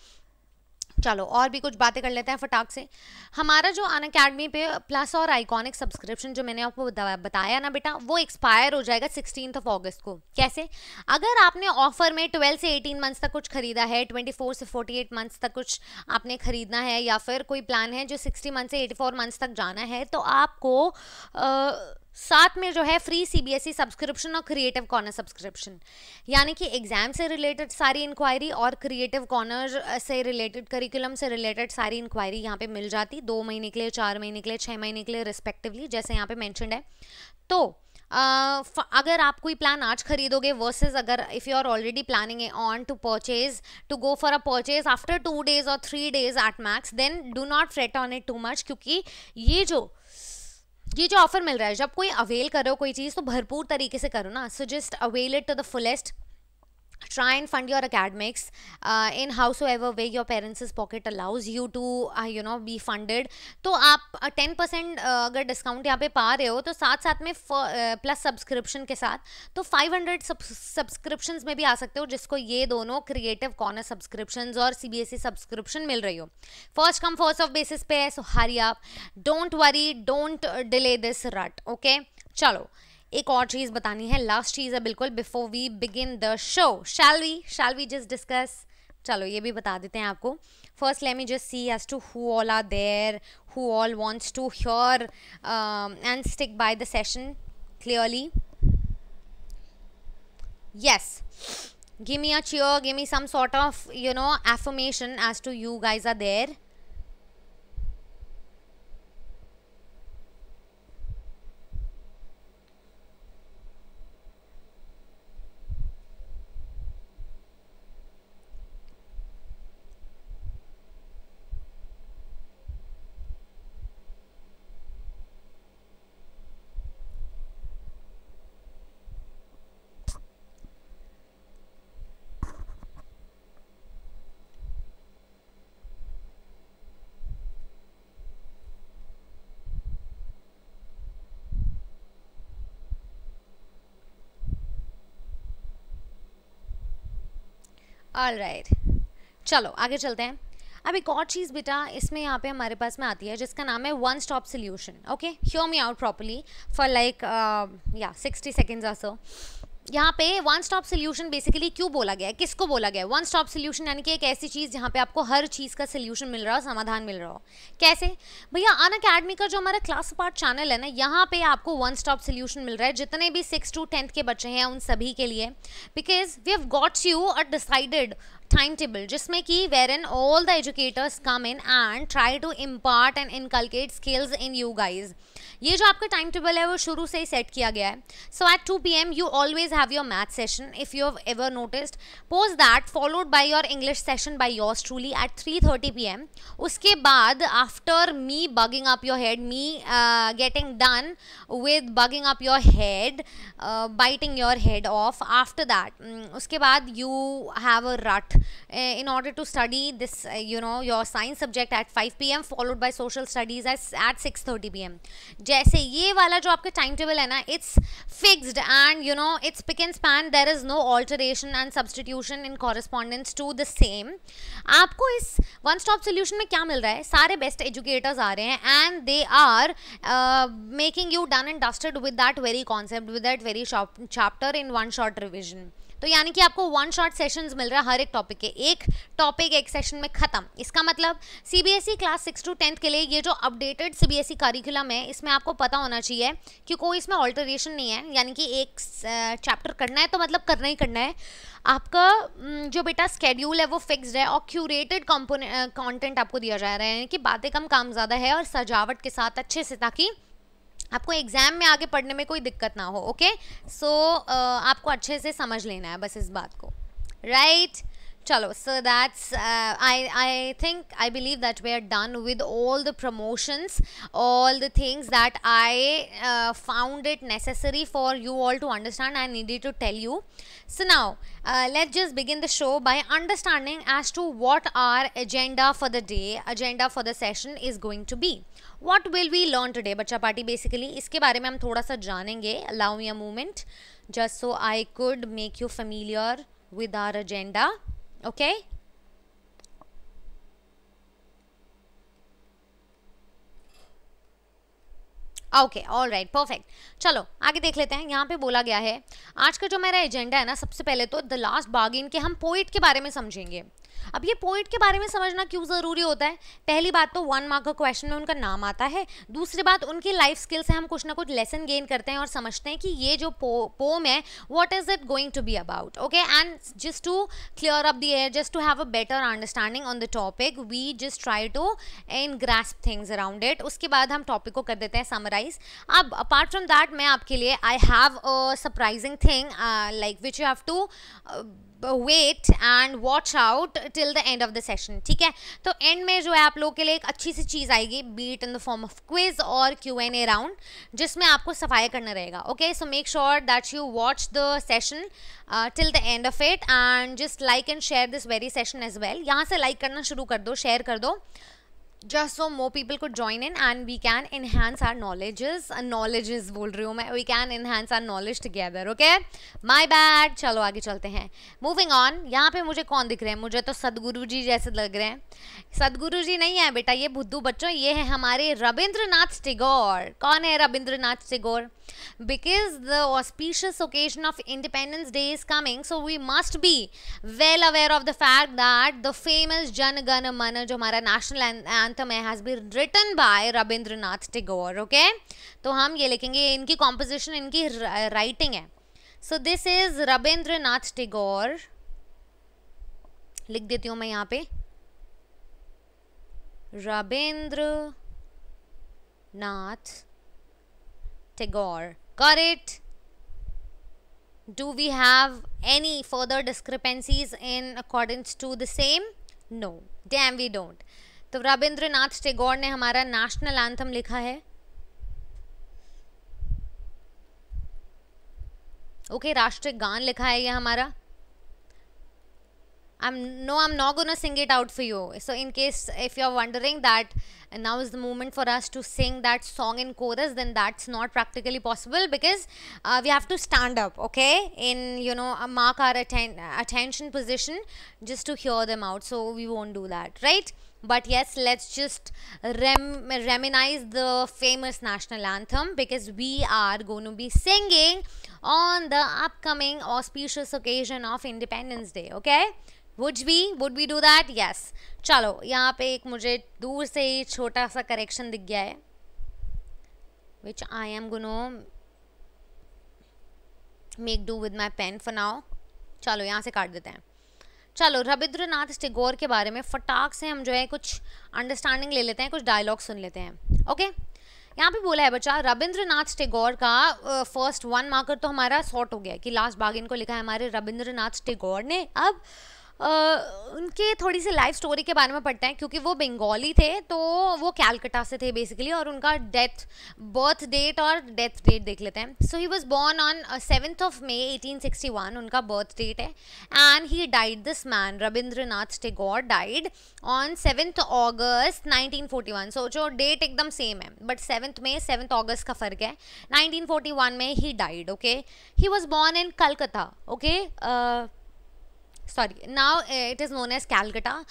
चलो और भी कुछ बातें कर लेते हैं फटाक से हमारा जो अन अकेडमी पे प्लस और आइकॉनिक सब्सक्रिप्शन जो मैंने आपको बताया ना बेटा वो एक्सपायर हो जाएगा सिक्सटीन ऑफ अगस्त को कैसे अगर आपने ऑफर में ट्वेल्व से एटीन मंथ्स तक कुछ खरीदा है ट्वेंटी फोर से फोर्टी एट मंथ्स तक कुछ आपने खरीदना है या फिर कोई प्लान है जो सिक्सटी मंथ से एटी फोर मंथ्स तक जाना है तो आपको आ, साथ में जो है फ्री सीबीएसई सब्सक्रिप्शन और क्रिएटिव कॉर्नर सब्सक्रिप्शन यानी कि एग्जाम से रिलेटेड सारी इंक्वायरी और क्रिएटिव कॉर्नर से रिलेटेड करिकुलम से रिलेटेड सारी इंक्वायरी यहाँ पे मिल जाती दो महीने के लिए चार महीने के लिए छः महीने के लिए रिस्पेक्टिवली जैसे यहाँ पे मैंशन है तो Uh, अगर आप कोई प्लान आज खरीदोगे वर्सेस अगर if you are already planning on to purchase to go for a purchase after two days और three days at max then do not fret on it too much क्योंकि ये जो ये जो ऑफर मिल रहा है जब कोई अवेल करो कोई चीज़ तो भरपूर तरीके से करो ना so just avail it to the fullest try and fund your academics uh, in howsoever way your parents' pocket allows you to uh, you know be funded तो आप टेन uh, परसेंट uh, अगर discount यहाँ पे पा रहे हो तो साथ साथ में प्लस सब्सक्रिप्शन uh, के साथ तो फाइव हंड्रेड सब्सक्रिप्शन में भी आ सकते हो जिसको ये दोनों क्रिएटिव कॉर्नर सब्सक्रिप्शन और C B S E subscription मिल रही हो first come first of basis पे है so hurry up don't worry don't delay this rut okay चलो एक और चीज़ बतानी है लास्ट चीज़ है बिल्कुल before we begin the show shall we shall we just discuss चलो ये भी बता देते हैं आपको first let me just see as to who all are there who all wants to hear and stick by the session clearly yes give me a cheer give me some sort of you know affirmation as to you guys are there all right चलो आगे चलते हैं अब एक और चीज़ बेटा इसमें यहाँ पे हमारे पास में आती है जिसका नाम है one stop solution okay hear me out properly for like या सिक्सटी सेकेंड्स आसो यहाँ पे वन स्टॉप सोल्यूशन बेसिकली क्यों बोला गया है किसको बोला गया है वन स्टॉप सोल्यूशन यानी कि एक ऐसी चीज़ जहाँ पे आपको हर चीज़ का सोल्यूशन मिल रहा हो समाधान मिल रहा हो कैसे भैया अन अकेडमी का जो हमारा क्लास पार्ट चैनल है ना यहाँ पे आपको वन स्टॉप सोल्यूशन मिल रहा है जितने भी सिक्स टू टेंथ के बच्चे हैं उन सभी के लिए because we have got you a decided time table जिसमें कि wherein all the educators come in and try to impart and inculcate skills in you guys ये जो आपका टाइम टेबल है वो शुरू से ही सेट किया गया है so at two P M you always have your math session if you have ever noticed pause that followed by your English session by yours truly at three thirty P M उसके बाद after me bugging up your head me getting done with bugging up your head biting your head off after that उसके बाद you have a rut in order to study this you know your science subject at five P M followed by social studies at six thirty P M जैसे ये वाला जो आपका time table है ना it's fixed and you know it's spick and span there is no alteration and substitution in correspondence to the same आपको इस one stop solution में क्या मिल रहा है सारे बेस्ट एजुकेटर्स आ रहे हैं and they are making you done and dusted with that very concept with that very chapter in one short revision तो यानी कि आपको वन शॉट सेशंस मिल रहा है हर एक टॉपिक के एक टॉपिक एक सेशन में ख़त्म इसका मतलब CBSE class six to tenth के लिए ये जो अपडेटेड सीबीएसई कारिकुलम है इसमें आपको पता होना चाहिए कि कोई इसमें ऑल्टरेशन नहीं है यानी कि एक चैप्टर करना है तो मतलब करना ही करना है आपका जो बेटा स्केड्यूल है वो फिक्सड है और क्यूरेटेड कॉन्टेंट आपको दिया जा रहा है यानी कि बातें कम काम ज़्यादा है और सजावट के साथ अच्छे से ताकि आपको एग्ज़ाम में आगे पढ़ने में कोई दिक्कत ना हो ओके सो so, uh, आपको अच्छे से समझ लेना है बस इस बात को right right? Chalo, so that's, uh, I, I think, I believe that we are done with all the promotions, all the things that I uh, found it necessary for you all to understand, I needed to tell you. So now, uh, let's just begin the show by understanding as to what our agenda for the day, agenda for the session is going to be. What will we learn today, बच्चा Party? basically इसके baare mein hum thoda sa जानेंगे, allow me a moment, just so I could make you familiar with our agenda. okay okay all right perfect चलो आगे देख लेते हैं यहाँ पे बोला गया है आज का जो मेरा एजेंडा है ना सबसे पहले तो द लास्ट बागिन के हम पोइट के बारे में समझेंगे अब ये पॉइंट के बारे में समझना क्यों ज़रूरी होता है पहली बात तो वन मार्क का क्वेश्चन में उनका नाम आता है दूसरी बात उनकी लाइफ स्किल से हम कुछ ना कुछ लेसन गेन करते हैं और समझते हैं कि ये जो पो, पोम है what is it going to be about okay and just to clear up the air just to have a better understanding on the topic we just try to in grasp things around it उसके बाद हम topic को कर देते हैं summarise अब apart from that मैं आपके लिए I have a surprising thing like which you have to wait and watch out till the end of the session ठीक है तो एंड में जो है आप लोगों के लिए एक अच्छी सी चीज़ आएगी beat in the form of quiz और क्यू एन ए राउंड जिसमें आपको सफाया करना रहेगा okay so make sure that you watch the session till the end of it and just like and share this very session as well यहाँ से like like करना शुरू कर दो शेयर कर दो just so more people could join in and we can enhance our knowledges uh, knowledges बोल रही हूँ मैं we can enhance our knowledge together okay my bad चलो आगे चलते हैं moving on यहाँ पे मुझे कौन दिख रहे हैं मुझे तो सदगुरु जी जैसे लग रहे हैं सदगुरु जी नहीं है बेटा ये बुद्धू बच्चों ये है हमारे रविंद्रनाथ टेगोर कौन है Rabindranath Tagore because the auspicious occasion of independence day is coming so we must be well aware of the fact that the famous jan gan man jo hamara national anthem ग्रंथ में has been written by Rabindranath Tagore okay तो हम ये लिखेंगे इनकी composition इनकी writing है so this is Rabindranath Tagore लिख देती हूँ मैं यहाँ पे Rabindranath Tagore correct do we have any further discrepancies in according to the same no damn we don't तो नाथ टेगोर ने हमारा नेशनल एंथम लिखा है ओके okay, राष्ट्रीय गान लिखा है यह हमारा I am no I am not gonna sing it out for you so in case if you are wondering that now is the moment for us to sing that song in chorus then that's not practically possible because we have to stand up okay in you know mark our attention position just to hear them out so we won't do that right but yes let's just rem reminisce the famous national anthem because we are going to be singing on the upcoming auspicious occasion of independence day okay would we would we do that yes chalo yahan pe ek mujhe dur se hi ही sa correction correction gaya hai which i am going to make do with my pen for now चलो यहाँ से काट देते हैं चलो रविंद्रनाथ टेगोर के बारे में फटाक से हम जो है कुछ अंडरस्टैंडिंग ले लेते हैं कुछ डायलॉग सुन लेते हैं ओके यहाँ पे बोला है बच्चा रविंद्रनाथ टेगोर का फर्स्ट वन मार्कर तो हमारा शॉर्ट हो गया कि लास्ट बागिन को लिखा है हमारे रविंद्रनाथ टेगोर ने अब उनके थोड़ी सी लाइफ स्टोरी के बारे में पढ़ते हैं क्योंकि वो बंगाली थे तो वो कैलकटा से थे बेसिकली और उनका डेथ बर्थ डेट और डेथ डेट देख लेते हैं so he was born on seventh of May eighteen sixty one उनका बर्थ डेट है and he died this man Rabindranath Tagore died on seventh August nineteen forty one so जो date एकदम same है but seventh में seventh August का फ़र्क है forty one में he died okay he was born in Calcutta okay sorry now it is known as Calcutta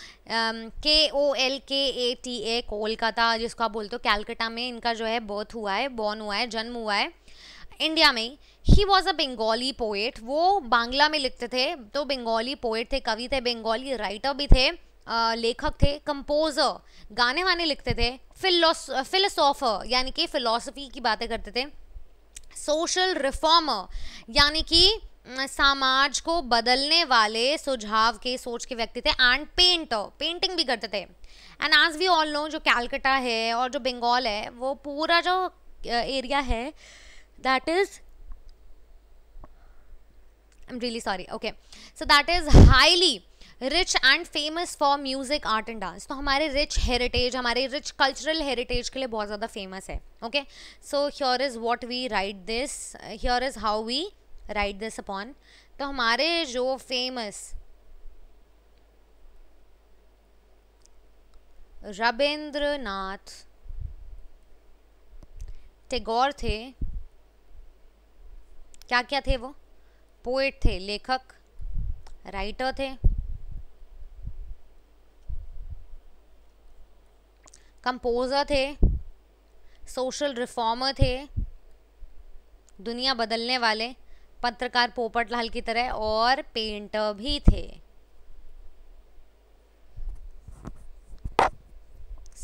K O L के A T A Kolkata जिसको आप बोलते हो कैलकटा में इनका जो है बर्थ हुआ है बॉर्न हुआ है जन्म हुआ है इंडिया में he was a Bengali poet वो बांग्ला में लिखते थे तो बंगाली पोएट थे कवि थे बंगाली राइटर भी थे लेखक थे कंपोज़र गाने वाने लिखते थे फिलोसोफर यानी कि फिलोसफी की बातें करते थे सोशल रिफॉर्मर यानी कि समाज को बदलने वाले सुझाव के सोच के व्यक्ति थे एंड पेंटर पेंटिंग भी करते थे एंड आज वी ऑल नो जो कैलकटा है और जो बंगाल है वो पूरा जो एरिया है that is I am really sorry okay so that is highly rich and famous for music art and dance तो हमारे रिच हेरिटेज हमारे रिच कल्चरल हेरिटेज के लिए बहुत ज़्यादा फेमस है okay so here is what we write this here is how we write this upon तो हमारे जो फेमस रबेंद्र नाथ टैगोर थे क्या क्या थे वो पोएट थे लेखक राइटर थे कंपोजर थे सोशल रिफॉर्मर थे दुनिया बदलने वाले पत्रकार पोपटलाल की तरह और पेंटर भी थे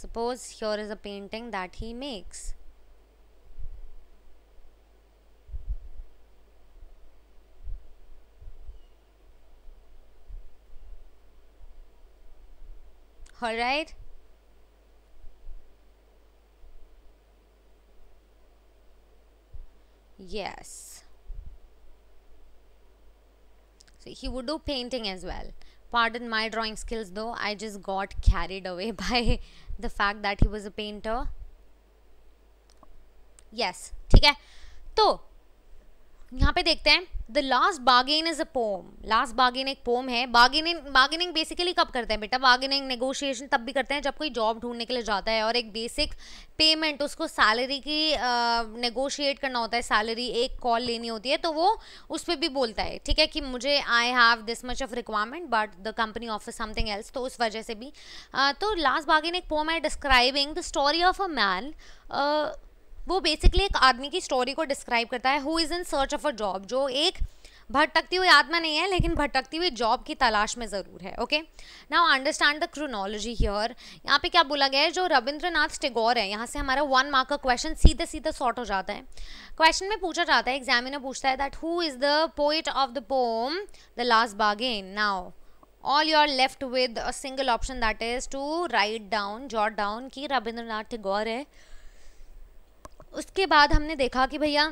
suppose here is a painting that he makes right yes right. yes. he would do painting as well pardon my drawing skills though i just got carried away by the fact that he was a painter yes ठीक है तो यहाँ पे देखते हैं the last bargain is a poem last bargain एक poem है bargaining bargaining basically कब करते हैं बेटा बार्गेनिंग नेगोशिएशन तब भी करते हैं जब कोई जॉब ढूंढने के लिए जाता है और एक बेसिक पेमेंट उसको सैलरी की नेगोशिएट uh, करना होता है सैलरी एक कॉल लेनी होती है तो वो उस पर भी बोलता है ठीक है कि मुझे I have this much of requirement but the company of something else तो उस वजह से भी uh, तो लास्ट बार्गेन एक पोम है describing the story of a man वो बेसिकली एक आदमी की स्टोरी को डिस्क्राइब करता है who is in search of a job जो एक भटकती हुई आत्मा नहीं है लेकिन भटकती हुई जॉब की तलाश में ज़रूर है okay now understand the chronology here यहाँ पे क्या बोला गया है जो रविंद्रनाथ टेगोर है यहाँ से हमारा वन मार्क का क्वेश्चन सीधे सीधे सॉर्ट हो जाता है क्वेश्चन में पूछा जाता है एग्जामिनर पूछता है that who is the poet of the poem the last bargain now all you are left with a single option that is to write down jot down कि रविंद्रनाथ टेगोर है उसके बाद हमने देखा कि भैया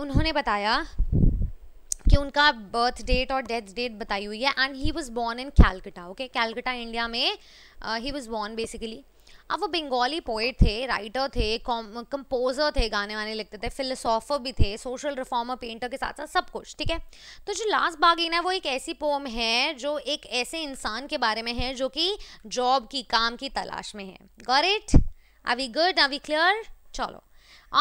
उन्होंने बताया कि उनका बर्थ डेट और डेथ डेट बताई हुई है and he was born in Calcutta okay Calcutta India में ही वॉज बॉर्न बेसिकली अब वो बंगाली पोइट थे राइटर थे कंपोज़र थे गाने वाने लिखते थे फिलोसोफर भी थे सोशल रिफॉर्मर पेंटर के साथ साथ सब कुछ ठीक है तो जो लास्ट बागीन है वो एक ऐसी पोम है जो एक ऐसे इंसान के बारे में है जो कि जॉब की काम की तलाश में है got it are we good are we clear चलो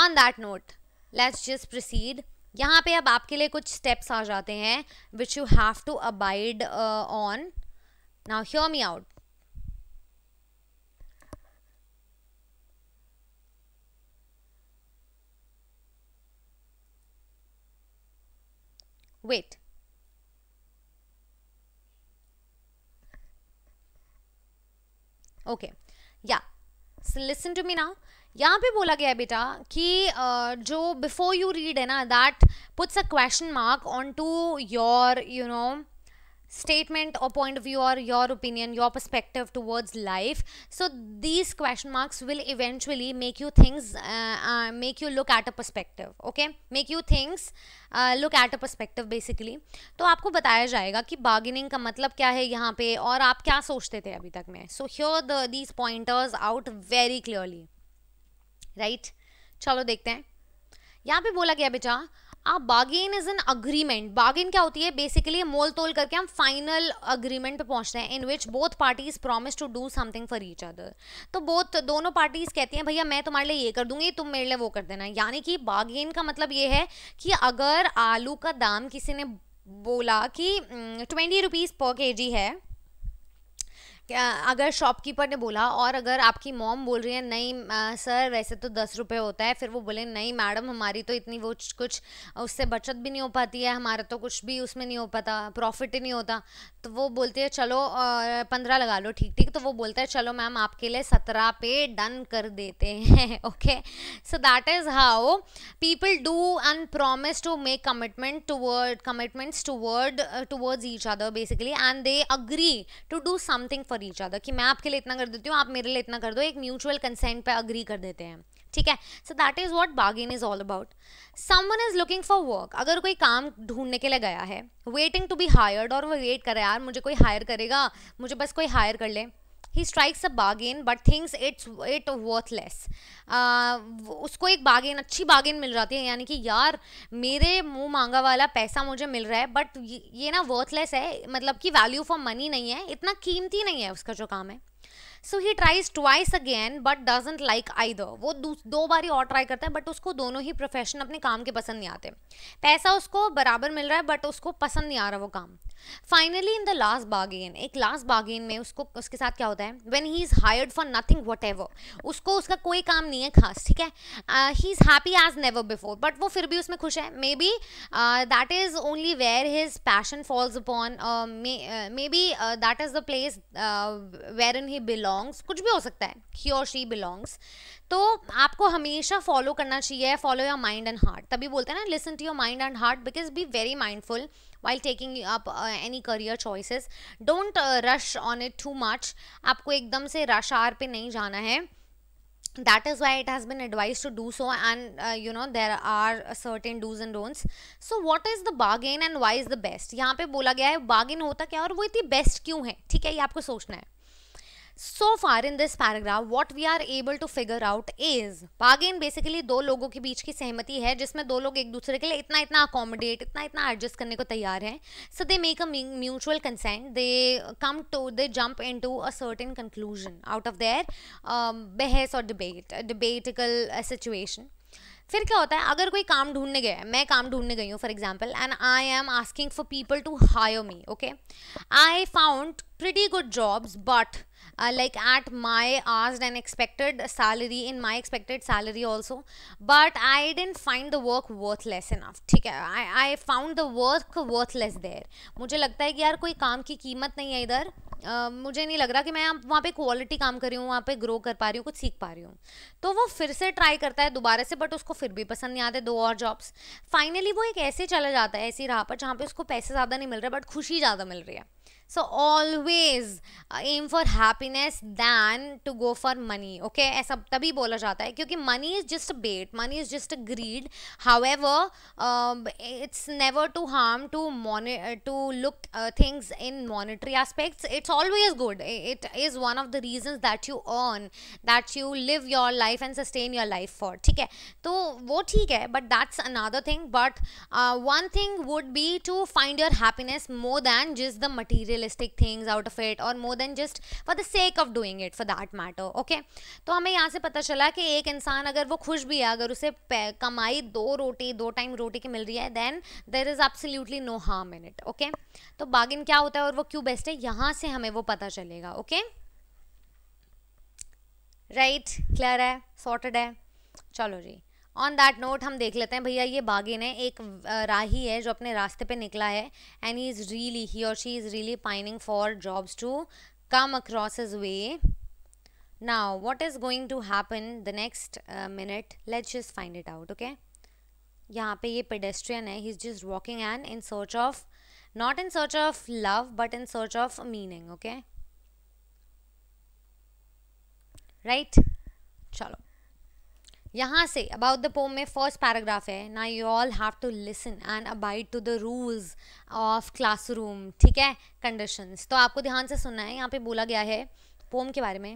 on that note let's just proceed यहाँ पे अब आपके लिए कुछ स्टेप्स आ जाते हैं which you have to abide on now hear me out wait okay yeah so listen to me now यहाँ पे बोला गया है बेटा कि जो बिफोर यू रीड है ना that puts a question mark on to your you know statement और पॉइंट ऑफ व्यू और your opinion your perspective towards life so these question marks will eventually make you things make you look at a perspective okay make you things look at a perspective basically तो आपको बताया जाएगा कि bargaining का मतलब क्या है यहाँ पे और आप क्या सोचते थे अभी तक में so here these pointers out very clearly right चलो देखते हैं यहाँ पे बोला गया बेटा आप bargain is an agreement bargain क्या होती है बेसिकली मोल तोल करके हम फाइनल अग्रीमेंट पे पहुंचते हैं in which both parties promise to do something for each other तो बोथ दोनों पार्टीज कहती हैं भैया मैं तुम्हारे लिए ये कर दूंगी तुम मेरे लिए वो कर देना यानी कि बागेन का मतलब ये है कि अगर आलू का दाम किसी ने बोला कि ट्वेंटी रुपीज़ पर के जी है अगर शॉपकीपर ने बोला और अगर आपकी मॉम बोल रही है नहीं आ, सर वैसे तो दस रुपये होता है फिर वो बोले नहीं मैडम हमारी तो इतनी वो कुछ उससे बचत भी नहीं हो पाती है हमारा तो कुछ भी उसमें नहीं हो पाता प्रॉफिट ही नहीं होता तो वो बोलती है चलो पंद्रह लगा लो ठीक ठीक तो वो बोलता है चलो मैम आपके लिए सत्रह पे डन कर देते हैं okay so that is how people do and promise to make commitment toward commitments toward towards each other basically and they agree to do something for for each other कि मैं आपके लिए इतना कर देती हूँ आप मेरे लिए इतना कर दो एक म्यूचुअल कंसेंट पे अग्री कर देते हैं ठीक है so that is what bargain is all about someone is looking for work अगर कोई काम ढूंढने के लिए गया है वेटिंग टू बी हायर्ड और वो वेट करे यार मुझे कोई हायर करेगा मुझे बस कोई हायर कर ले he strikes a bargain but things it's it worthless उसको एक बागेन अच्छी बागेन मिल जाती है यानी कि यार मेरे मुँह मांगा वाला पैसा मुझे मिल रहा है बट ये ना वर्थलेस है मतलब कि वैल्यू फॉर मनी नहीं है इतना कीमती नहीं है उसका जो काम है so he tries twice again but doesn't like दो वो दो बार ही और ट्राई करता है बट उसको दोनों ही प्रोफेशन अपने काम के पसंद नहीं आते पैसा उसको बराबर मिल रहा है बट उसको पसंद नहीं आ रहा वो काम finally in the last bargain एक लास्ट बार्गेन में उसको उसके साथ क्या होता है when he is hired for nothing whatever उसको उसका कोई काम नहीं है खास ठीक है he is happy as never before but वो फिर भी उसमें खुश है maybe that is only where his passion falls upon maybe that is the place wherein he belongs कुछ भी हो सकता है ही और शी बिलोंग्स तो आपको हमेशा फॉलो करना चाहिए follow your mind and heart तभी बोलते हैं ना listen to your mind and heart because be very mindful while taking up any career choices don't rush on it too much आपको एकदम से रश आर पे नहीं जाना है that is why it has been advised to do so and you know there are certain dos and don'ts so what is the bargain and Y is the best यहाँ पे बोला गया है बागेन होता क्या और वो इतनी बेस्ट क्यों है ठीक है ये आपको सोचना है so far in this paragraph what we are able to figure out is bargain basically दो लोगों के बीच की सहमति है जिसमें दो लोग एक दूसरे के लिए इतना इतना अकोमोडेट इतना इतना एडजस्ट करने को तैयार हैं so they make a mutual consent they come to they jump into a certain conclusion out of their बहस और डिबेट डिबेटिकल सिचुएशन फिर क्या होता है अगर कोई काम ढूंढने गया है मैं काम ढूंढने गई हूँ for example and I am asking for people to hire me okay I found pretty good jobs but uh, like at my asked and expected salary in my expected salary also but I didn't find the work worthless enough ठीक है I, I found the work worthless there मुझे लगता है कि यार कोई काम की कीमत नहीं है इधर Uh, मुझे नहीं लग रहा कि मैं वहाँ पे क्वालिटी काम कर रही हूँ वहाँ पे ग्रो कर पा रही हूँ कुछ सीख पा रही हूँ तो वो फिर से ट्राई करता है दोबारा से बट उसको फिर भी पसंद नहीं आते दो और जॉब्स फाइनली वो एक ऐसे चला जाता है ऐसी राह पर जहाँ पे उसको पैसे ज़्यादा नहीं मिल रहे बट खुशी ज़्यादा मिल रही है so always uh, aim for happiness than to go for money okay ऐसा तभी बोला जाता है क्योंकि money is just a bait money is just a greed however um, it's never too harm to moni- uh, to look uh, things in monetary aspects it's always good it is one of the reasons that you earn that you live your life and sustain your life for ठीक है तो वो ठीक है but that's another thing but one thing would be to find your happiness more than just the material materialistic things out of it और more than just for the sake of doing it for that matter okay तो हमें यहाँ से पता चला कि एक इंसान अगर वो खुश भी है अगर उसे कमाई दो रोटी दो टाइम रोटी की मिल रही है then there is absolutely no harm in it okay तो बागिन क्या होता है और वो क्यों बेस्ट है यहाँ से हमें वो पता चलेगा ओके राइट क्लियर है सॉर्टेड है चलो जी ऑन दैट नोट हम देख लेते हैं भैया ये बागिन है एक राही है जो अपने रास्ते पे निकला है and he is really he और she is really pining for jobs to come across his way now what is going to happen the next minute let's just find it out okay यहाँ पे ये pedestrian है he is just walking and in search of not in search of love but in search of meaning okay right चलो यहाँ से about the poem में first paragraph है ना you all have to listen and abide to the rules of classroom ठीक है conditions तो आपको ध्यान से सुनना है यहाँ पे बोला गया है पोम के बारे में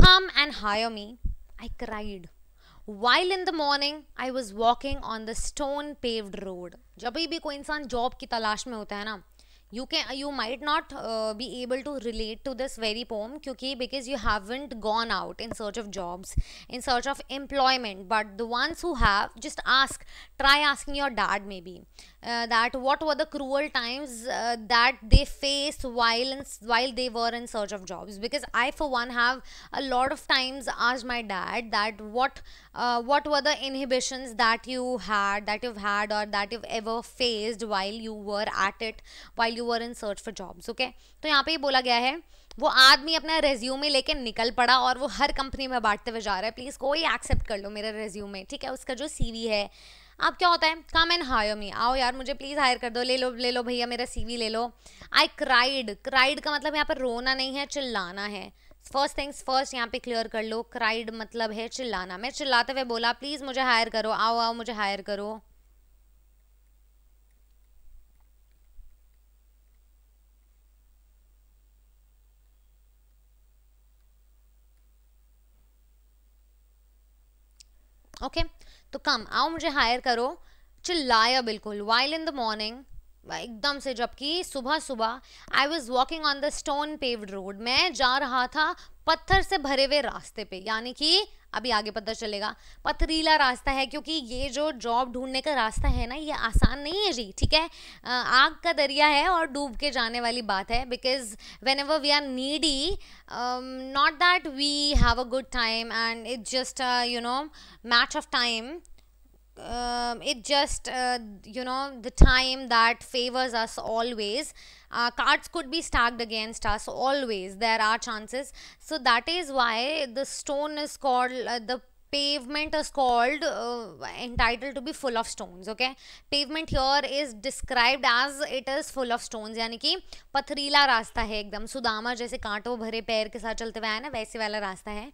come and hire me I cried while in the morning I was walking on the stone paved road जब भी कोई इंसान जॉब की तलाश में होता है ना you can you might not uh, be able to relate to this very poem kyunki because you haven't gone out in search of jobs in search of employment but the ones who have just ask try asking your dad maybe uh, that what were the cruel times uh, that they faced while in, while they were in search of jobs because i for one have a lot of times asked my dad that what what were the inhibitions that you had that you've had or that you've ever faced while you were at it while you you are in search for jobs okay तो यहाँ पे ये बोला गया है वो आदमी अपना रेज्यूमे लेके निकल पड़ा और वो हर कंपनी में बांटते हुए जा रहा है प्लीज़ कोई एक्सेप्ट कर लो मेरा रेज्यूमे ठीक है उसका जो सीवी है अब क्या होता है कम एंड हायर मी आओ यार मुझे प्लीज़ हायर कर दो ले लो ले लो भैया मेरा सीवी ले लो आई क्राइड क्राइड का मतलब यहाँ पर रोना नहीं है चिल्लाना है फर्स्ट थिंग्स फर्स्ट यहाँ पे क्लियर कर लो क्राइड मतलब है चिल्लाना मैं चिल्लाते हुए बोला प्लीज़ मुझे हायर करो आओ आओ मुझे हायर करो ओके तो कम आओ मुझे हायर करो चिल्लाया बिल्कुल वाइल इन द मॉर्निंग एकदम से जबकि सुबह सुबह I was walking on the stone paved road मैं जा रहा था पत्थर से भरे हुए रास्ते पे यानी कि अभी आगे पता चलेगा पथरीला रास्ता है क्योंकि ये जो जॉब ढूंढने का रास्ता है ना ये आसान नहीं है जी ठीक है आग का दरिया है और डूब के जाने वाली बात है because whenever we are needy not that we have a good time and it's just you know match of time it just you know the time that favours us always uh, cards could be stacked against us always there are chances so that is why the stone is called uh, the pavement is called uh, entitled to be full of stones okay pavement here is described as it is full of stones yani ki पथरीला rasta hai ekdam sudama jaise kaanton bhare pair ke sath chalte hue आया na वैसे wala rasta hai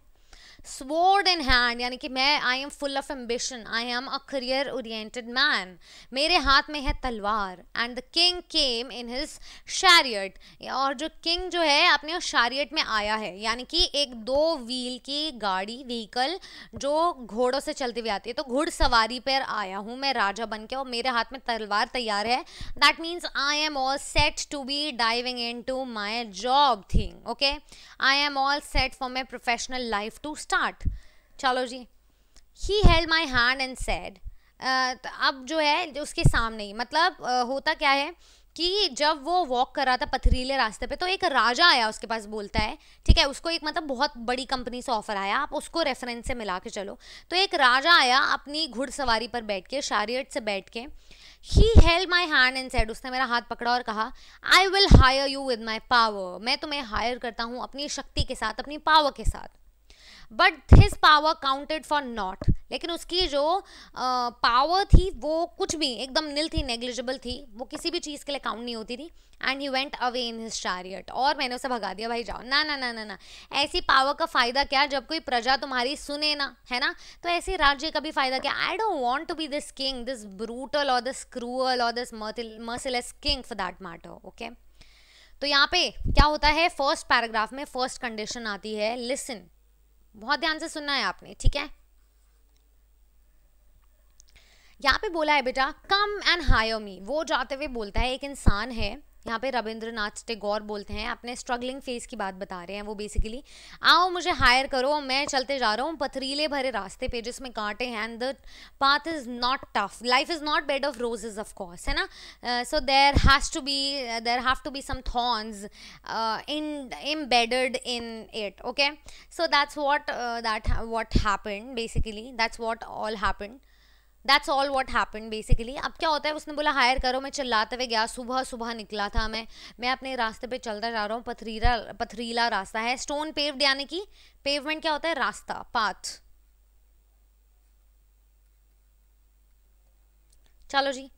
sword in hand यानी कि मैं I am full of ambition I am a career oriented man मेरे हाथ में है तलवार and the king came in his chariot और जो किंग जो है अपने शैरियट में आया है यानी कि एक दो व्हील की गाड़ी व्हीकल जो घोड़ों से चलती हुई आती है तो घुड़सवारी पर आया हूँ मैं राजा बन के और मेरे हाथ में तलवार तैयार है that means I am all set to be diving into my job thing okay I am all set for my professional life to start चलो जी he held my hand and said अब जो है जो उसके सामने ही मतलब uh, होता क्या है कि जब वो वॉक कर रहा था पथरीले रास्ते पे तो एक राजा आया उसके पास बोलता है ठीक है उसको एक मतलब बहुत बड़ी कंपनी से ऑफर आया आप उसको रेफरेंस से मिला के चलो तो एक राजा आया अपनी घुड़सवारी पर बैठ के शारियट से बैठ के he held my hand and said उसने मेरा हाथ पकड़ा और कहा I will hire you with my power मैं तुम्हें हायर करता हूँ अपनी शक्ति के साथ अपनी पावर के साथ but his power counted for naught लेकिन उसकी जो पावर uh, थी वो कुछ भी एकदम नील थी नेग्लिजिबल थी वो किसी भी चीज़ के लिए काउंट नहीं होती थी and he went away in his chariot और मैंने उसे भगा दिया भाई जाओ ना ना ना ना ना ऐसी पावर का फ़ायदा क्या जब कोई प्रजा तुम्हारी सुने ना है ना तो ऐसे राज्य का भी फ़ायदा क्या I don't want to be this king this brutal और दिस क्रूअल और this merciless king for that matter okay तो यहाँ पे क्या होता है फर्स्ट पैराग्राफ में फर्स्ट कंडीशन आती है लिसन बहुत ध्यान से सुनना है आपने ठीक है यहाँ पे बोला है बेटा कम एंड हायर मी वो जाते हुए बोलता है एक इंसान है यहाँ पे रविंद्रनाथ टेगोर बोलते हैं अपने स्ट्रगलिंग फेज की बात बता रहे हैं वो बेसिकली आओ मुझे हायर करो मैं चलते जा रहा हूँ पथरीले भरे रास्ते पे जिसमें कांटे हैं and the path is not tough life is not bed of roses of course है ना so there has to be there have to be some thorns in embedded in it okay so that's what that what happen basically that's what all happened that's all what happen basically अब क्या होता है उसने बोला higher करो मैं चिल्लाते हुए गया सुबह सुबह निकला था मैं मैं अपने रास्ते पे चलता जा रहा हूँ पथरीला पथरीला रास्ता है स्टोन पेव्ड यानी कि पेवमेंट क्या होता है रास्ता पाथ चलो जी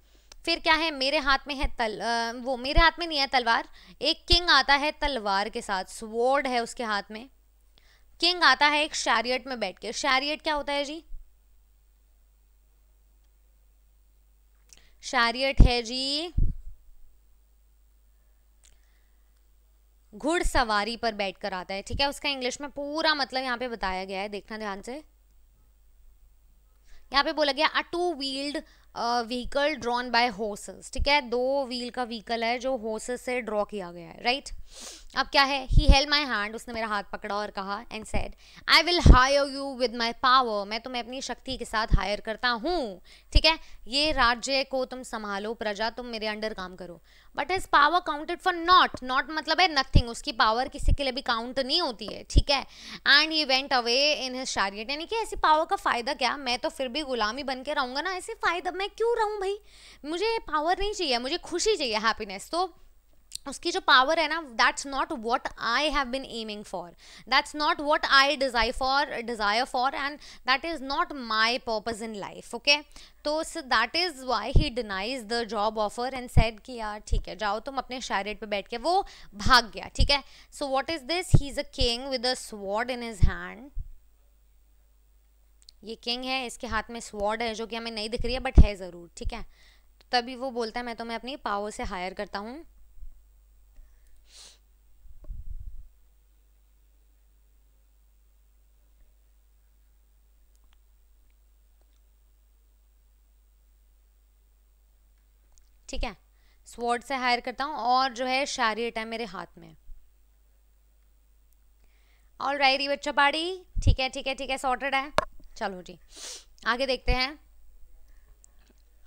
फिर क्या है मेरे हाथ में है तल आ, वो मेरे हाथ में नहीं है तलवार एक किंग आता है तलवार के साथ स्वॉर्ड है उसके हाथ में किंग आता है एक शैरियट में बैठ के शैरियट क्या होता है जी शारियट है जी घुड़सवारी पर बैठकर आता है ठीक है उसका इंग्लिश में पूरा मतलब यहाँ पे बताया गया है देखना ध्यान से यहाँ पे बोला गया a two wheeled vehicle drawn by horses ठीक है दो व्हील का व्हीकल है जो होर्सेस से ड्रॉ किया गया है राइट right? अब क्या है ही हेल्प माई हैंड उसने मेरा हाथ पकड़ा और कहा and said I will hire you with my power मैं तुम्हें अपनी शक्ति के साथ हायर करता हूँ ठीक है ये राज्य को तुम संभालो प्रजा तुम मेरे अंडर काम करो but his power counted for naught naught मतलब है नथिंग उसकी पावर किसी के लिए भी काउंट नहीं होती है ठीक है and he went away in his chariot यानी कि ऐसी पावर का फ़ायदा क्या मैं तो फिर भी गुलामी बन के रहूँगा ना ऐसे फ़ायदा मैं क्यों रहूँ भाई मुझे पावर नहीं चाहिए मुझे खुशी चाहिए हैप्पीनेस तो उसकी जो पावर है ना that's not what I have been aiming for that's not what I desire for desire for and that is not my purpose in life okay तो that is why he denies the job offer and said कि यार ठीक है जाओ तुम अपने शायरेट पर बैठ के वो भाग गया ठीक है so what is this he is a king with a sword in his hand ये किंग है इसके हाथ में स्वॉर्ड है जो कि हमें नहीं दिख रही है बट है ज़रूर ठीक है तभी वो बोलता है मैं तो मैं अपनी पावर से हायर करता हूँ ठीक है स्वॉर्ड से हायर करता हूँ और जो है शारियट है मेरे हाथ में ऑल राइट ये बच्चा पाड़ी ठीक है ठीक है ठीक है सॉर्टेड है चलो जी आगे देखते हैं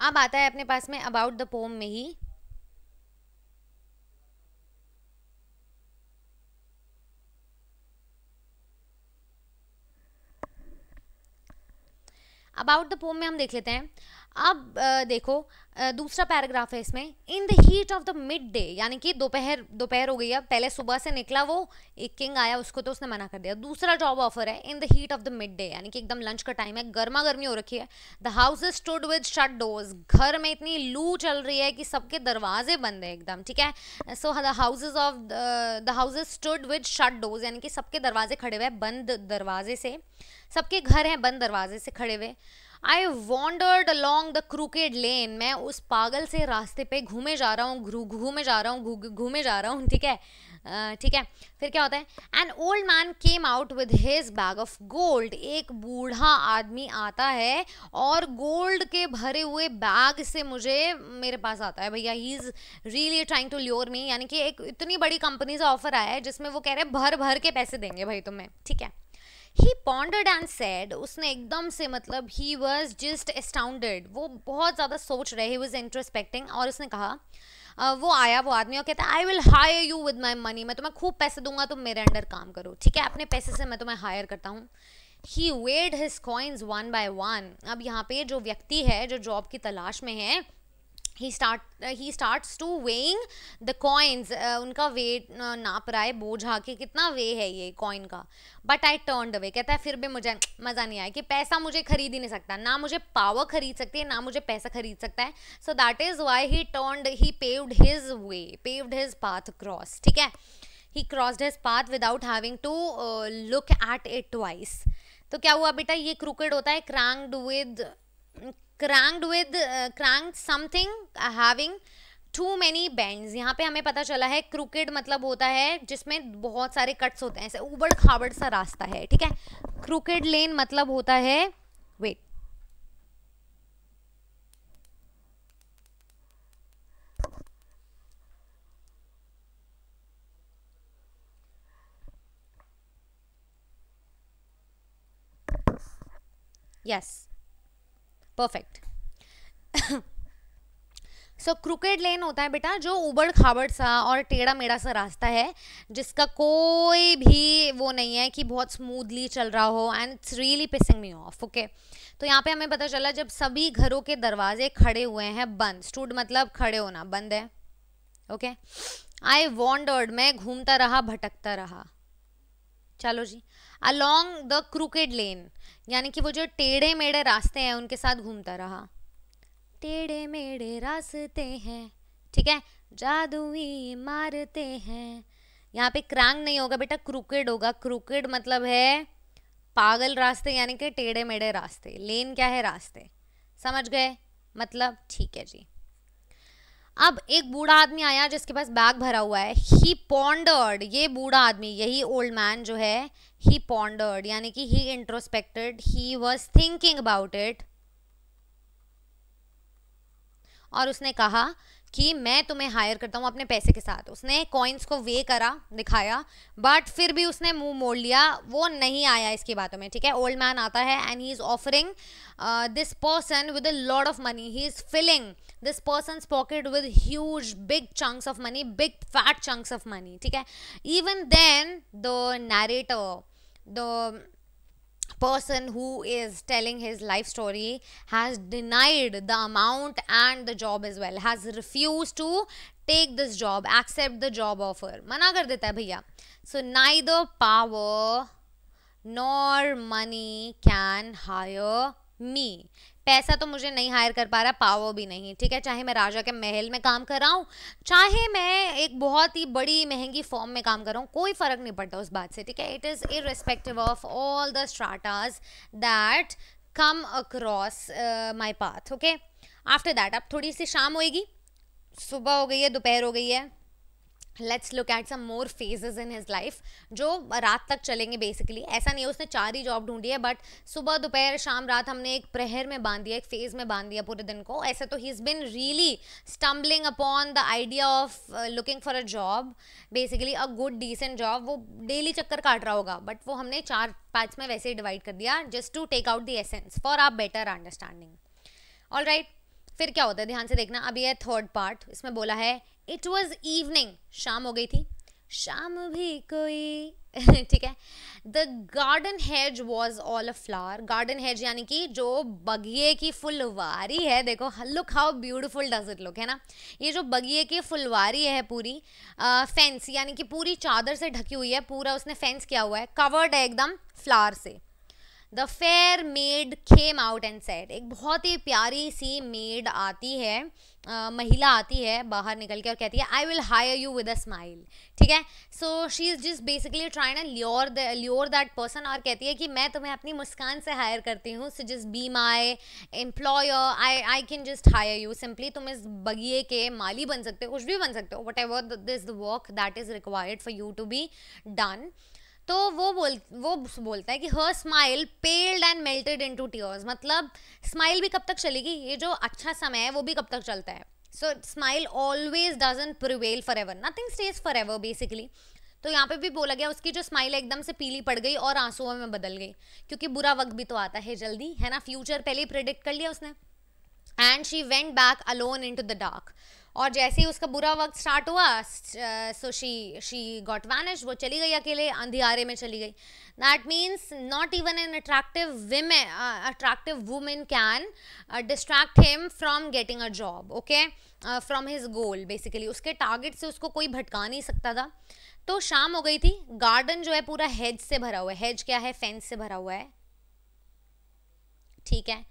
अब आता है अपने पास में अबाउट द पोम में ही अबाउट द पोम में हम देख लेते हैं अब देखो दूसरा पैराग्राफ है इसमें in the heat of the mid day यानी कि दोपहर दोपहर हो गई है पहले सुबह से निकला वो एक किंग आया उसको तो उसने मना कर दिया दूसरा जॉब ऑफर है in the heat of the mid day यानी कि एकदम लंच का टाइम है गर्मा गर्मी हो रखी है the house is stood with shut doors घर में इतनी लू चल रही है कि सबके दरवाजे बंद है एकदम ठीक है so the houses of the house is stood with shut doors यानी कि सबके दरवाजे खड़े हुए हैं बंद दरवाजे से सबके घर हैं बंद दरवाजे से खड़े हुए I wandered along the crooked lane मैं उस पागल से रास्ते पे घूमे जा रहा हूँ घूमे जा रहा हूँ घूमे जा रहा हूँ ठीक है ठीक है फिर क्या होता है an old man came out with his bag of gold एक बूढ़ा आदमी आता है और गोल्ड के भरे हुए बैग से मुझे मेरे पास आता है भैया he is really trying to lure me यानी कि एक इतनी बड़ी कंपनी से ऑफर आया है जिसमें वो कह रहे हैं भर भर के पैसे देंगे भाई तुम्हें ठीक है ही पॉन्डर्ड एंड सैड उसने एकदम से मतलब ही वॉज जस्ट एस्टाउंडेड वो बहुत ज़्यादा सोच रहे ही वॉज इंट्रोस्पेक्टिंग और उसने कहा Uh, वो आया वो आदमी और कहता है I will hire you with my money मैं तुम्हें खूब पैसे दूंगा तुम मेरे अंडर काम करो ठीक है अपने पैसे से मैं तुम्हें हायर करता हूँ he weighed his coins one by one अब यहाँ पे जो व्यक्ति है जो जॉब की तलाश में है he start he starts to weighing the coins उनका वेट uh, नाप रहा है बोझा के कितना वे है ये कॉइन का बट आई टर्न अवे कहता है फिर भी मुझे मज़ा नहीं आया कि पैसा मुझे खरीद ही नहीं सकता ना मुझे पावर खरीद सकती है ना मुझे पैसा खरीद सकता है so that is why he turn he paved his way paved his path cross ठीक है he crossed his path without having to look at it vice तो क्या हुआ बेटा ये क्रूकेड होता है cranked with cranked with uh, cranked something uh, having too many bend यहाँ पे हमें पता चला है क्रुकेड मतलब होता है जिसमें बहुत सारे कट्स होते हैं ऐसे उबड़ खाबड़ सा रास्ता है ठीक है क्रुकेड लेन मतलब होता है wait yes yes. Perfect so crooked lane होता है बेटा जो उबड़ खाबड़ सा और टेढ़ा मेढ़ा सा रास्ता है जिसका कोई भी वो नहीं है कि बहुत स्मूथली चल रहा हो and it's really pissing me off okay तो यहाँ पे हमें पता चला जब सभी घरों के दरवाजे खड़े हुए हैं बंद स्टूड मतलब खड़े होना बंद है ओके आई वॉन्डर्ड मैं घूमता रहा भटकता रहा चलो जी अलोंग द क्रूकेड लेन यानी कि वो जो टेढ़े मेढ़े रास्ते हैं उनके साथ घूमता रहा टेढ़े मेढ़े रास्ते हैं ठीक है जादुई मारते हैं यहाँ पे क्रांग नहीं होगा बेटा क्रूकेड होगा क्रूकेड मतलब है पागल रास्ते यानी कि टेढ़े मेढ़े रास्ते लेन क्या है रास्ते समझ गए मतलब ठीक है जी अब एक बूढ़ा आदमी आया जिसके पास बैग भरा हुआ है ही पॉन्डर्ड ये बूढ़ा आदमी यही ओल्ड मैन जो है ही पॉन्डर्ड यानी कि he introspected he was thinking about it और उसने कहा कि मैं तुम्हें हायर करता हूँ अपने पैसे के साथ उसने कॉइन्स को वे करा दिखाया बट फिर भी उसने मुंह मोड़ लिया वो नहीं आया इसकी बातों में ठीक है ओल्ड मैन आता है and he is offering this person with a lord of money he is filling this person's pocket with huge big chunks of money big fat chunks of money okay even then the narrator the person who is telling his life story has denied the amount and the job as well has refused to take this job accept the job offer mana kar deta hai bhaiya so neither power nor money can hire me पैसा तो मुझे नहीं higher कर पा रहा power भी नहीं ठीक है चाहे मैं राजा के महल में काम कर रहा हूँ चाहे मैं एक बहुत ही बड़ी महंगी फॉर्म में काम कर रहा हूँ कोई फ़र्क नहीं पड़ता उस बात से ठीक है it is irrespective of all the stratas that come across my path okay after that अब थोड़ी सी शाम होएगी सुबह हो गई है दोपहर हो गई है let's look at some more phases in his life जो रात तक चलेंगे बेसिकली ऐसा नहीं है उसने चार ही जॉब ढूंढी है बट सुबह दोपहर शाम रात हमने एक प्रहर में बांध दिया एक फेज में बांध दिया पूरे दिन को ऐसा तो he is been really stumbling upon the idea of looking for a job basically a good decent job वो डेली चक्कर काट रहा होगा बट वो हमने चार पाँच में वैसे ही डिवाइड कर दिया just to take out the essence for our better understanding all right फिर क्या होता है ध्यान से देखना अब ये थर्ड पार्ट इसमें बोला है इट वॉज इवनिंग शाम हो गई थी शाम भी कोई ठीक है the garden hedge was all a flower garden hedge यानी कि जो बगिए की फुलवारी है देखो look how beautiful does it look है ना ये जो बगिए की फुलवारी है पूरी फेंस यानी कि पूरी चादर से ढकी हुई है पूरा उसने फेंस किया हुआ है कवर्ड है एकदम फ्लावर से the fair maid came out and said एक बहुत ही प्यारी सी मेड आती है आ, महिला आती है बाहर निकल के और कहती है I will hire you with a smile ठीक है so she is just basically trying and lure the lure that person और कहती है कि मैं तुम्हें अपनी मुस्कान से हायर करती हूँ so just be my employer I I can just hire you simply तुम इस बगिए के माली बन सकते हो कुछ भी बन सकते हो whatever this work that is required for you to be done तो वो बोल वो बोलता है कि हर smile paled and melted into tears मतलब स्माइल भी कब तक चलेगी ये जो अच्छा समय है वो भी कब तक चलता है so smile always doesn't prevail forever nothing stays forever basically तो यहाँ पे भी बोला गया उसकी जो स्माइल एकदम से पीली पड़ गई और आंसुओं में बदल गई क्योंकि बुरा वक्त भी तो आता है जल्दी है ना फ्यूचर पहले ही प्रिडिक्ट कर लिया उसने and she went back alone into the dark और जैसे ही उसका बुरा वक्त स्टार्ट हुआ so she she got vanish वो चली गई अकेले अंधियारे में चली गई that means not even an attractive women attractive women can distract him from getting a job okay from his goal basically उसके टारगेट से उसको कोई भटका नहीं सकता था तो शाम हो गई थी गार्डन जो है पूरा हेज से भरा हुआ है हेज क्या है फेंस से भरा हुआ है ठीक है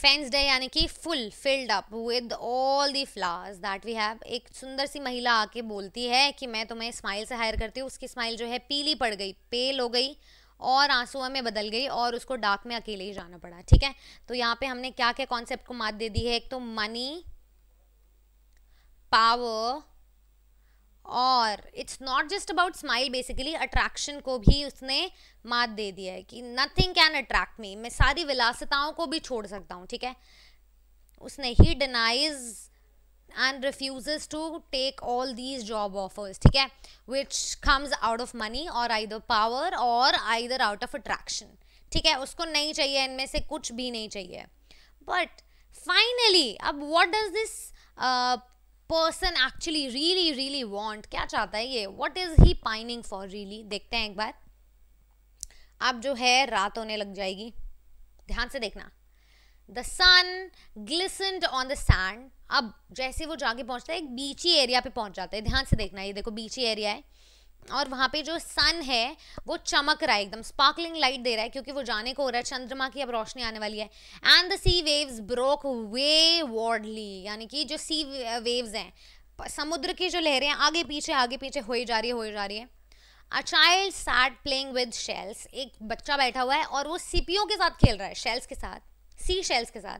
फेंस डे यानी कि full filled up with all the flowers that we have एक सुंदर सी महिला आके बोलती है कि मैं तुम्हें स्माइल से हायर करती हूँ उसकी स्माइल जो है पीली पड़ गई पेल हो गई और आंसुओं में बदल गई और उसको डार्क में अकेले ही जाना पड़ा ठीक है तो यहाँ पे हमने क्या क्या कॉन्सेप्ट को मात दे दी है एक तो मनी पावर और it's not just about smile basically attraction को भी उसने मात दे दिया है कि नथिंग कैन अट्रैक्ट मी मैं सारी विलासताओं को भी छोड़ सकता हूँ ठीक है उसने he denies and refuse to take all these job offers ठीक है which comes out of money और आइदर पावर और आइदर आउट ऑफ अट्रैक्शन ठीक है उसको नहीं चाहिए इनमें से कुछ भी नहीं चाहिए बट फाइनली अब what does this person actually really really want क्या चाहता है ये what is he pining for really देखते हैं एक बार अब जो है रात होने लग जाएगी ध्यान से देखना the sun glistened on the sand अब जैसे वो जाके पहुंचता है एक बीची एरिया पे पहुंच जाता है ध्यान से देखना ये देखो बीची एरिया है और वहाँ पे जो सन है वो चमक रहा है एकदम स्पार्कलिंग लाइट दे रहा है क्योंकि वो जाने को हो रहा है चंद्रमा की अब रोशनी आने वाली है and the sea waves broke waywardly यानी कि जो सी वेव्स हैं समुद्र की जो लहरें हैं आगे पीछे आगे पीछे हो जा रही है हो जा रही है a child sat playing with shells एक बच्चा बैठा हुआ है और वो सीपियों के साथ खेल रहा है शेल्स के साथ सी शेल्स के साथ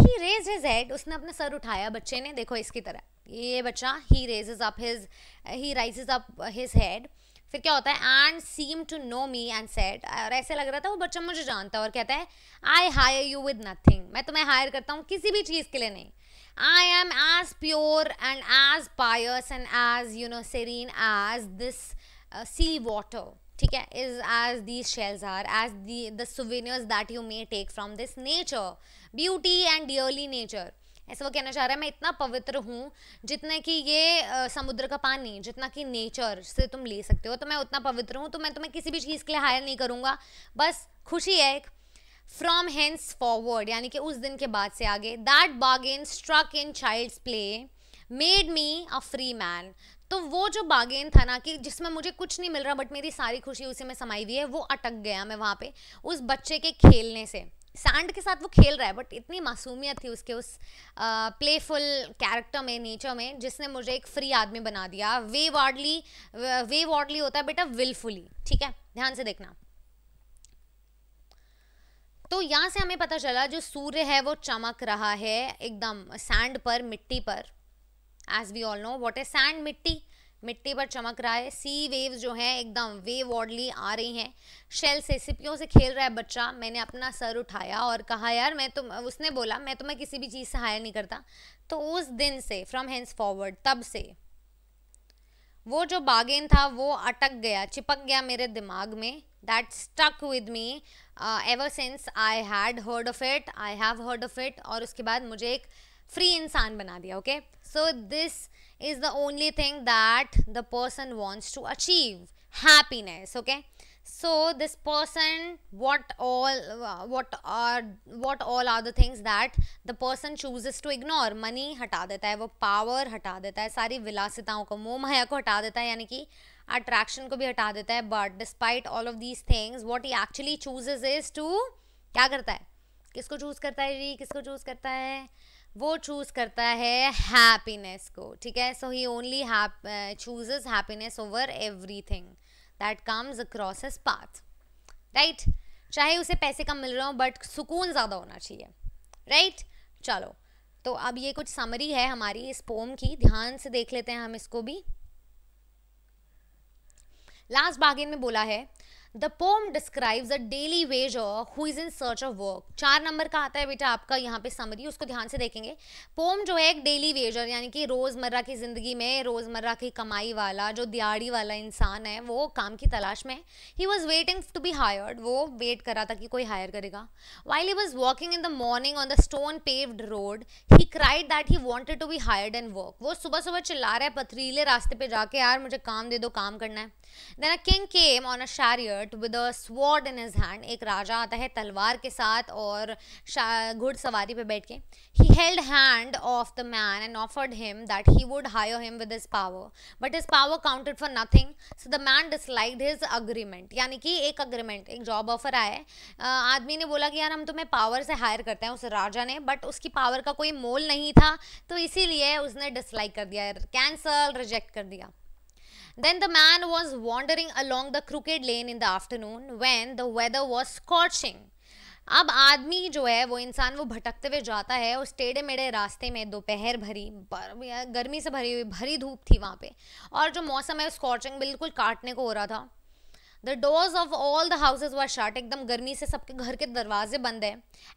ही रेज हिज हेड उसने अपना सर उठाया बच्चे ने देखो इसकी तरह ये बच्चा ही is up his he raises up his head फिर क्या होता है and seem to know me and said और ऐसे लग रहा था वो बच्चा मुझे जानता है और कहता है I hire you with nothing मैं तुम्हें हायर करता हूँ किसी भी चीज़ के लिए नहीं I am as pure and as pious and as you know sane as this sea water ठीक है is as these shells are as the the souvenirs that you may take from this nature beauty and dearly nature ऐसा वो कहना चाह रहा है मैं इतना पवित्र हूँ जितने कि ये आ, समुद्र का पानी जितना कि नेचर से तुम ले सकते हो तो मैं उतना पवित्र हूँ तो मैं तुम्हें किसी भी चीज़ के लिए हायर नहीं करूँगा बस खुशी है एक फ्रॉम हैंड्स फॉरवर्ड यानी कि उस दिन के बाद से आगे that bargain struck in child's play made me a free man तो वो जो बागेन था ना कि जिसमें मुझे कुछ नहीं मिल रहा बट मेरी सारी खुशी उसी में समाई हुई है वो अटक गया मैं वहाँ पे उस बच्चे के खेलने से सैंड के साथ वो खेल रहा है बट इतनी मासूमियत थी उसके उस प्लेफुल कैरेक्टर में नेचर में जिसने मुझे एक फ्री आदमी बना दिया वे वार्डली वे वार्डली होता है बेटा विलफुली ठीक है ध्यान से देखना तो यहाँ से हमें पता चला जो सूर्य है वो चमक रहा है एकदम सैंड पर मिट्टी पर as we all know what is sand मिट्टी मिट्टी पर चमक रहा है सी वेव्स जो हैं एकदम वेव ऑर्डली आ रही हैं शेल से सिपियों से खेल रहा है बच्चा मैंने अपना सर उठाया और कहा यार मैं तो उसने बोला मैं मैं किसी भी चीज़ से हायर नहीं करता तो उस दिन से फ्रॉम हैंड्स फॉरवर्ड तब से वो जो बागेन था वो अटक गया चिपक गया मेरे दिमाग में that stuck with me ever since I had heard of it I have heard of it और उसके बाद मुझे एक uh, फ्री इंसान बना दिया okay so this is the only thing that the person wants to achieve happiness okay so this person what all what are what all are the things that the person choose to ignore money हटा देता है वो power हटा देता है सारी विलासिताओं को मोह माया को हटा देता है यानी कि अट्रैक्शन को भी हटा देता है but despite all of these things what he actually chooses is to क्या करता है किसको चूज करता है जी किसको चूज करता है वो चूज़ करता है हैप्पीनेस को ठीक है so he only chooses happiness over everything that comes across his path right चाहे उसे पैसे कम मिल रहे हो बट सुकून ज़्यादा होना चाहिए राइट right? चलो तो अब ये कुछ समरी है हमारी इस पोम की ध्यान से देख लेते हैं हम इसको भी लास्ट बागिन में बोला है the poem describes a daily wage who is in search of work चार नंबर का आता है बेटा आपका यहाँ पे समरी उसको ध्यान से देखेंगे पोम जो है एक डेली वेजर यानी कि रोज़मर्रा की ज़िंदगी में रोज़मर्रा की कमाई वाला जो दिहाड़ी वाला इंसान है वो काम की तलाश में है he was waiting to be hired वो वेट कर रहा था कि कोई हायर करेगा while he was walking in the morning on the stone paved road he cried that he wanted to be hired and work वो सुबह सुबह चिल्ला रहा है पथरीले रास्ते पे जाके यार मुझे काम दे दो काम करना है then a king came on a chariot with a sword in his hand एक राजा आता है तलवार के साथ और घुड़सवारी पे बैठ के he held hand of the man and offered him that he would hire him with his power but his power counted for nothing so the man disliked his agreement यानी कि एक अग्रीमेंट एक जॉब ऑफर आया आदमी ने बोला कि यार हम तुम्हें पावर से हायर करते हैं उस राजा ने बट उसकी पावर का कोई मोल नहीं था तो इसीलिए उसने डिसलाइक कर दिया कैंसल रिजेक्ट कर दिया Then the man was wandering along the crooked lane in the afternoon when the weather was scorching. अब आदमी जो है वो इंसान वो भटकते हुए जाता है उस टेढ़े मेढ़े रास्ते में दोपहर भरी गर्मी से भरी हुई भरी धूप थी वहाँ पे और जो मौसम है स्कॉचिंग बिल्कुल काटने को हो रहा था the doors of all the houses were shut एकदम गर्मी से सबके घर के दरवाजे बंद हैं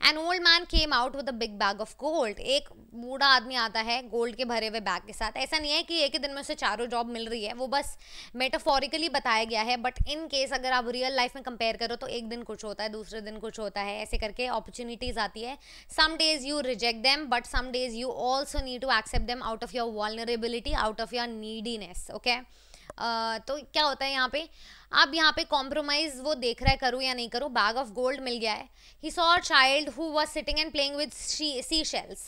and old man came out with a big bag of gold एक बूढ़ा आदमी आता है गोल्ड के भरे हुए बैग के साथ ऐसा नहीं है कि एक ही दिन में उसे चारों जॉब मिल रही है वो बस मेटाफोरिकली बताया गया है बट इन केस अगर आप रियल लाइफ में कंपेयर करो तो एक दिन कुछ होता है दूसरे दिन कुछ होता है ऐसे करके अपॉर्चुनिटीज़ आती है some days you reject them but some days you also need to accept them out of your vulnerability out of your neediness okay तो क्या होता है यहाँ पे आप यहाँ पे कॉम्प्रोमाइज वो देख रहा है करूँ या नहीं करूँ बैग ऑफ गोल्ड मिल गया है he saw child who was sitting and playing with sea shells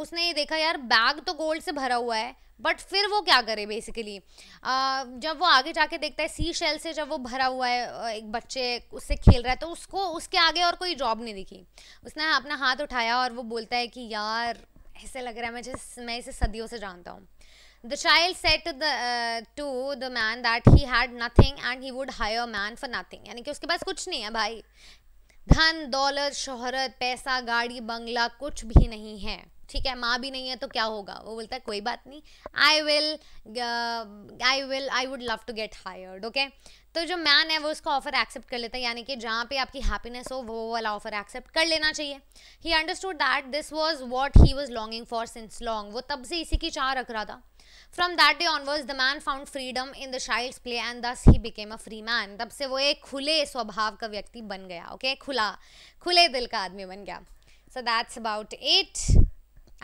उसने ये देखा यार बैग तो गोल्ड से भरा हुआ है बट फिर वो क्या करे बेसिकली uh, जब वो आगे जाके देखता है सी शेल से जब वो भरा हुआ है एक बच्चे उससे खेल रहा है तो उसको उसके आगे और कोई जॉब नहीं दिखी उसने अपना हाथ उठाया और वो बोलता है कि यार ऐसे लग रहा है मैं जैसे मैं इसे सदियों से जानता हूँ The child said to the uh, to the man that he had nothing and he would hire man for nothing. यानी कि उसके पास कुछ नहीं है भाई धन दौलत शोहरत पैसा गाड़ी बंगला कुछ भी नहीं है ठीक है माँ भी नहीं है तो क्या होगा वो बोलता है कोई बात नहीं I will I will I would love to get hired okay तो जो मैन है वो उसका ऑफर एक्सेप्ट कर लेता है यानी कि जहाँ पे आपकी हैप्पीनेस हो वो वाला ऑफर एक्सेप्ट कर लेना चाहिए he understood that this was what he was longing for since long वो तब से इसी की चाह रख रहा था from that day onwards the man found freedom in the child's play and thus he became a free man तब से वो एक खुले स्वभाव का व्यक्ति बन गया ओके okay? खुला खुले दिल का आदमी बन गया सो दैट्स अबाउट इट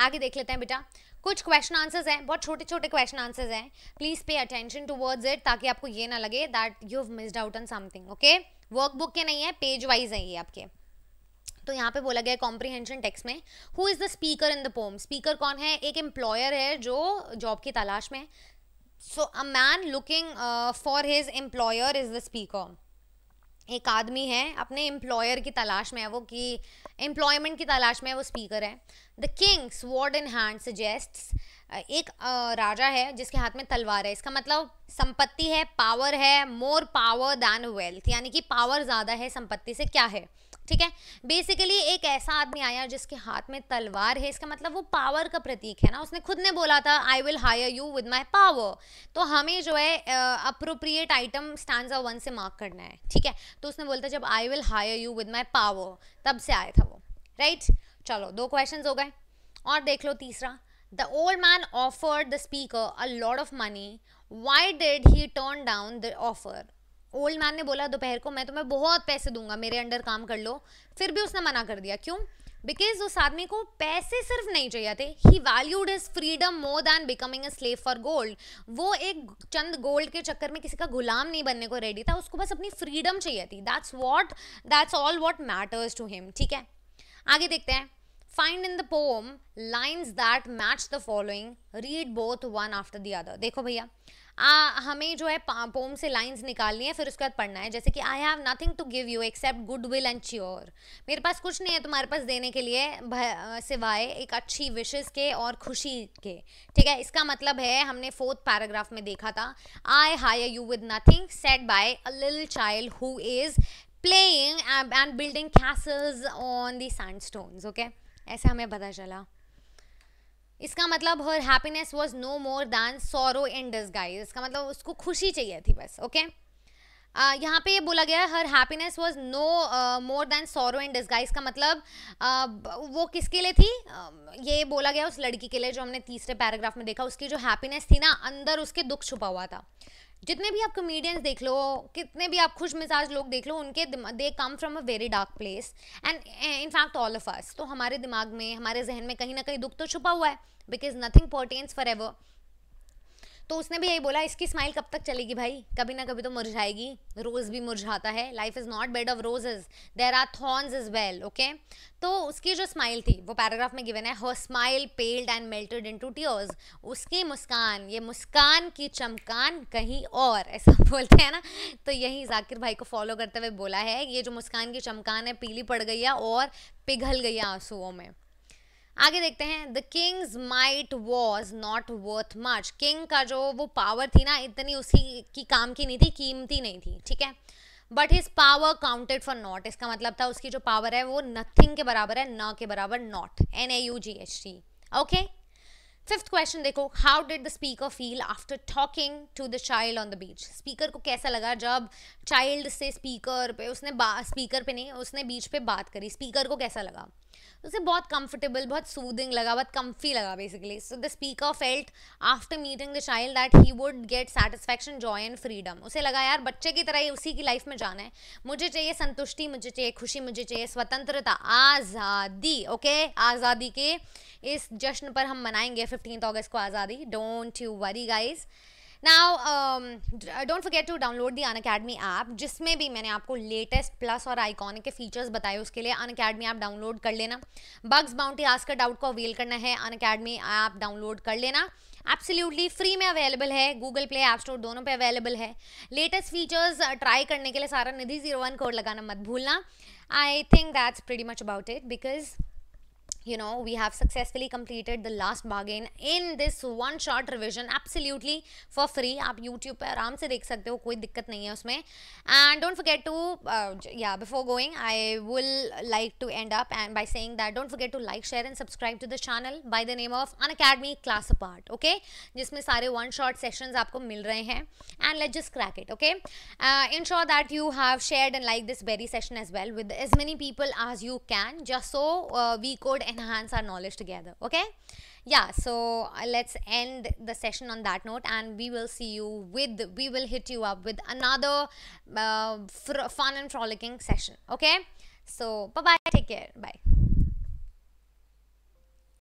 आगे देख लेते हैं बेटा कुछ क्वेश्चन आंसर्स हैं बहुत छोटे छोटे क्वेश्चन आंसर्स हैं please pay attention to words it ताकि आपको ये ना लगे that you have missed out on something okay workbook के नहीं है पेज वाइज है ये आपके तो यहाँ पे बोला गया है कॉम्प्रीहेंशन टेक्स्ट में who is the speaker in the poem speaker कौन है एक एम्प्लॉयर है जो जॉब की तलाश में so a man looking for his employer is the speaker एक आदमी है अपने एम्प्लॉयर की तलाश में है वो कि एम्प्लॉयमेंट की तलाश में है वो स्पीकर है the king's sword in hand suggest एक uh, राजा है जिसके हाथ में तलवार है इसका मतलब संपत्ति है पावर है मोर पावर दैन वेल्थ यानी कि पावर ज़्यादा है संपत्ति से क्या है ठीक है बेसिकली एक ऐसा आदमी आया जिसके हाथ में तलवार है इसका मतलब वो पावर का प्रतीक है ना उसने खुद ने बोला था I will hire you with my power तो हमें जो है अप्रोप्रिएट आइटम स्टैंड वन से मार्क करना है ठीक है तो उसने बोलता जब I will hire you with my power तब से आया था वो राइट चलो दो क्वेश्चन हो गए और देख लो तीसरा the old man offered the speaker a lord of money why did he turn down the offer old man ने बोला दोपहर को मैं तुम्हें बहुत पैसे दूंगा मेरे अंडर काम कर लो फिर भी उसने मना कर दिया क्यों बिकॉज उस आदमी को पैसे सिर्फ नहीं चाहिए थे he valued his freedom more than becoming a slave for gold वो एक चंद गोल्ड के चक्कर में किसी का गुलाम नहीं बनने को रेडी था उसको बस अपनी फ्रीडम चाहिए थी that's what that's all what matters to him ठीक है आगे देखते हैं find in the poem lines that match the following read both one after the other देखो भैया आ, हमें जो है पोम से लाइंस निकालनी है फिर उसके बाद पढ़ना है जैसे कि I have nothing to give you except good will and sure मेरे पास कुछ नहीं है तुम्हारे पास देने के लिए सिवाय एक अच्छी विशेष के और खुशी के ठीक है इसका मतलब है हमने फोर्थ पैराग्राफ में देखा था I hire you with nothing set by a lil child who is playing and building castles on the sand stones okay ऐसे हमें पता चला इसका मतलब her happiness was no more than sorrow in guys इसका मतलब उसको खुशी चाहिए थी बस ओके okay? Uh, यहाँ पे ये बोला गया her happiness was no more than sorrow in disguise का मतलब uh, वो किसके लिए थी uh, ये बोला गया उस लड़की के लिए जो हमने तीसरे पैराग्राफ में देखा उसकी जो हैप्पीनेस थी ना अंदर उसके दुख छुपा हुआ था जितने भी आप कमेडियंस देख लो कितने भी आप खुश मिजाज लोग देख लो उनके they come from a very dark place and in fact all of us तो हमारे दिमाग में हमारे जहन में कहीं ना कहीं दुख तो छुपा हुआ है because nothing portends for ever तो उसने भी यही बोला इसकी स्माइल कब तक चलेगी भाई कभी ना कभी तो मुरझाएगी रोज़ भी मुरझाता है life is not bed of roses there are thorns is well okay तो उसकी जो स्माइल थी वो पैराग्राफ में गिवन है her smile paled and melted into tears उसकी मुस्कान ये मुस्कान की चमकान कहीं और ऐसा बोलते हैं ना तो यही जाकिर भाई को फॉलो करते हुए बोला है ये जो मुस्कान की चमकान है पीली पड़ गई है और पिघल गई है आंसुओं में आगे देखते हैं the king's might was not worth much king का जो वो पावर थी ना इतनी उसी की काम की नहीं थी कीमती नहीं थी ठीक है but his power counted for not इसका मतलब था उसकी जो पावर है वो नथिंग के बराबर है न के बराबर not N A U G H T okay fifth question देखो how did the speaker feel after talking to the child on the beach speaker को कैसा लगा जब चाइल्ड से स्पीकर पे उसने स्पीकर पे नहीं उसने बीच पे बात करी स्पीकर को कैसा लगा उसे बहुत कंफर्टेबल बहुत सूदिंग लगा बहुत कम्फी लगा basically so the speaker felt after meeting the child that he would get satisfaction joy and freedom उसे लगा यार बच्चे की तरह ही उसी की लाइफ में जाना है मुझे चाहिए संतुष्टि मुझे चाहिए खुशी मुझे चाहिए स्वतंत्रता आज़ादी ओके आज़ादी के इस जश्न पर हम मनाएंगे फिफ्टीन अगस्त को आज़ादी don't you worry guys now don't forget to download the Unacademy app जिसमें भी मैंने आपको लेटेस्ट प्लस और आइकॉनिक के फीचर्स बताए उसके लिए अन अकेडमी ऐप डाउनलोड कर लेना बग्स बाउंटी आज का डाउट को अवेल करना है अन अकेडमी ऐप डाउनलोड कर लेना एब्सोल्यूटली फ्री में अवेलेबल है गूगल प्ले ऐप स्टोर दोनों पे अवेलेबल है लेटेस्ट फीचर्स ट्राई करने के लिए सारा निधि जीरो वन कोड लगाना मत भूलना I think that's pretty much about it because you know we have successfully completed the last bargain in this one shot revision absolutely for free आप YouTube पे आराम से देख सकते हो कोई and don't forget to uh, yeah before going I will like to end up and by saying that don't forget to like share and subscribe to the channel by the name of an academy class apart okay जिसमें सारे one shot sessions आपको मिल रहे हैं and let's just crack it okay uh, ensure that you have shared and liked this berry session as well with as many people as you can just so uh, we could enhance our knowledge together okay yeah so uh, let's end the session on that note and we will see you with we will hit you up with another uh, fun and frolicking session okay so bye bye take care bye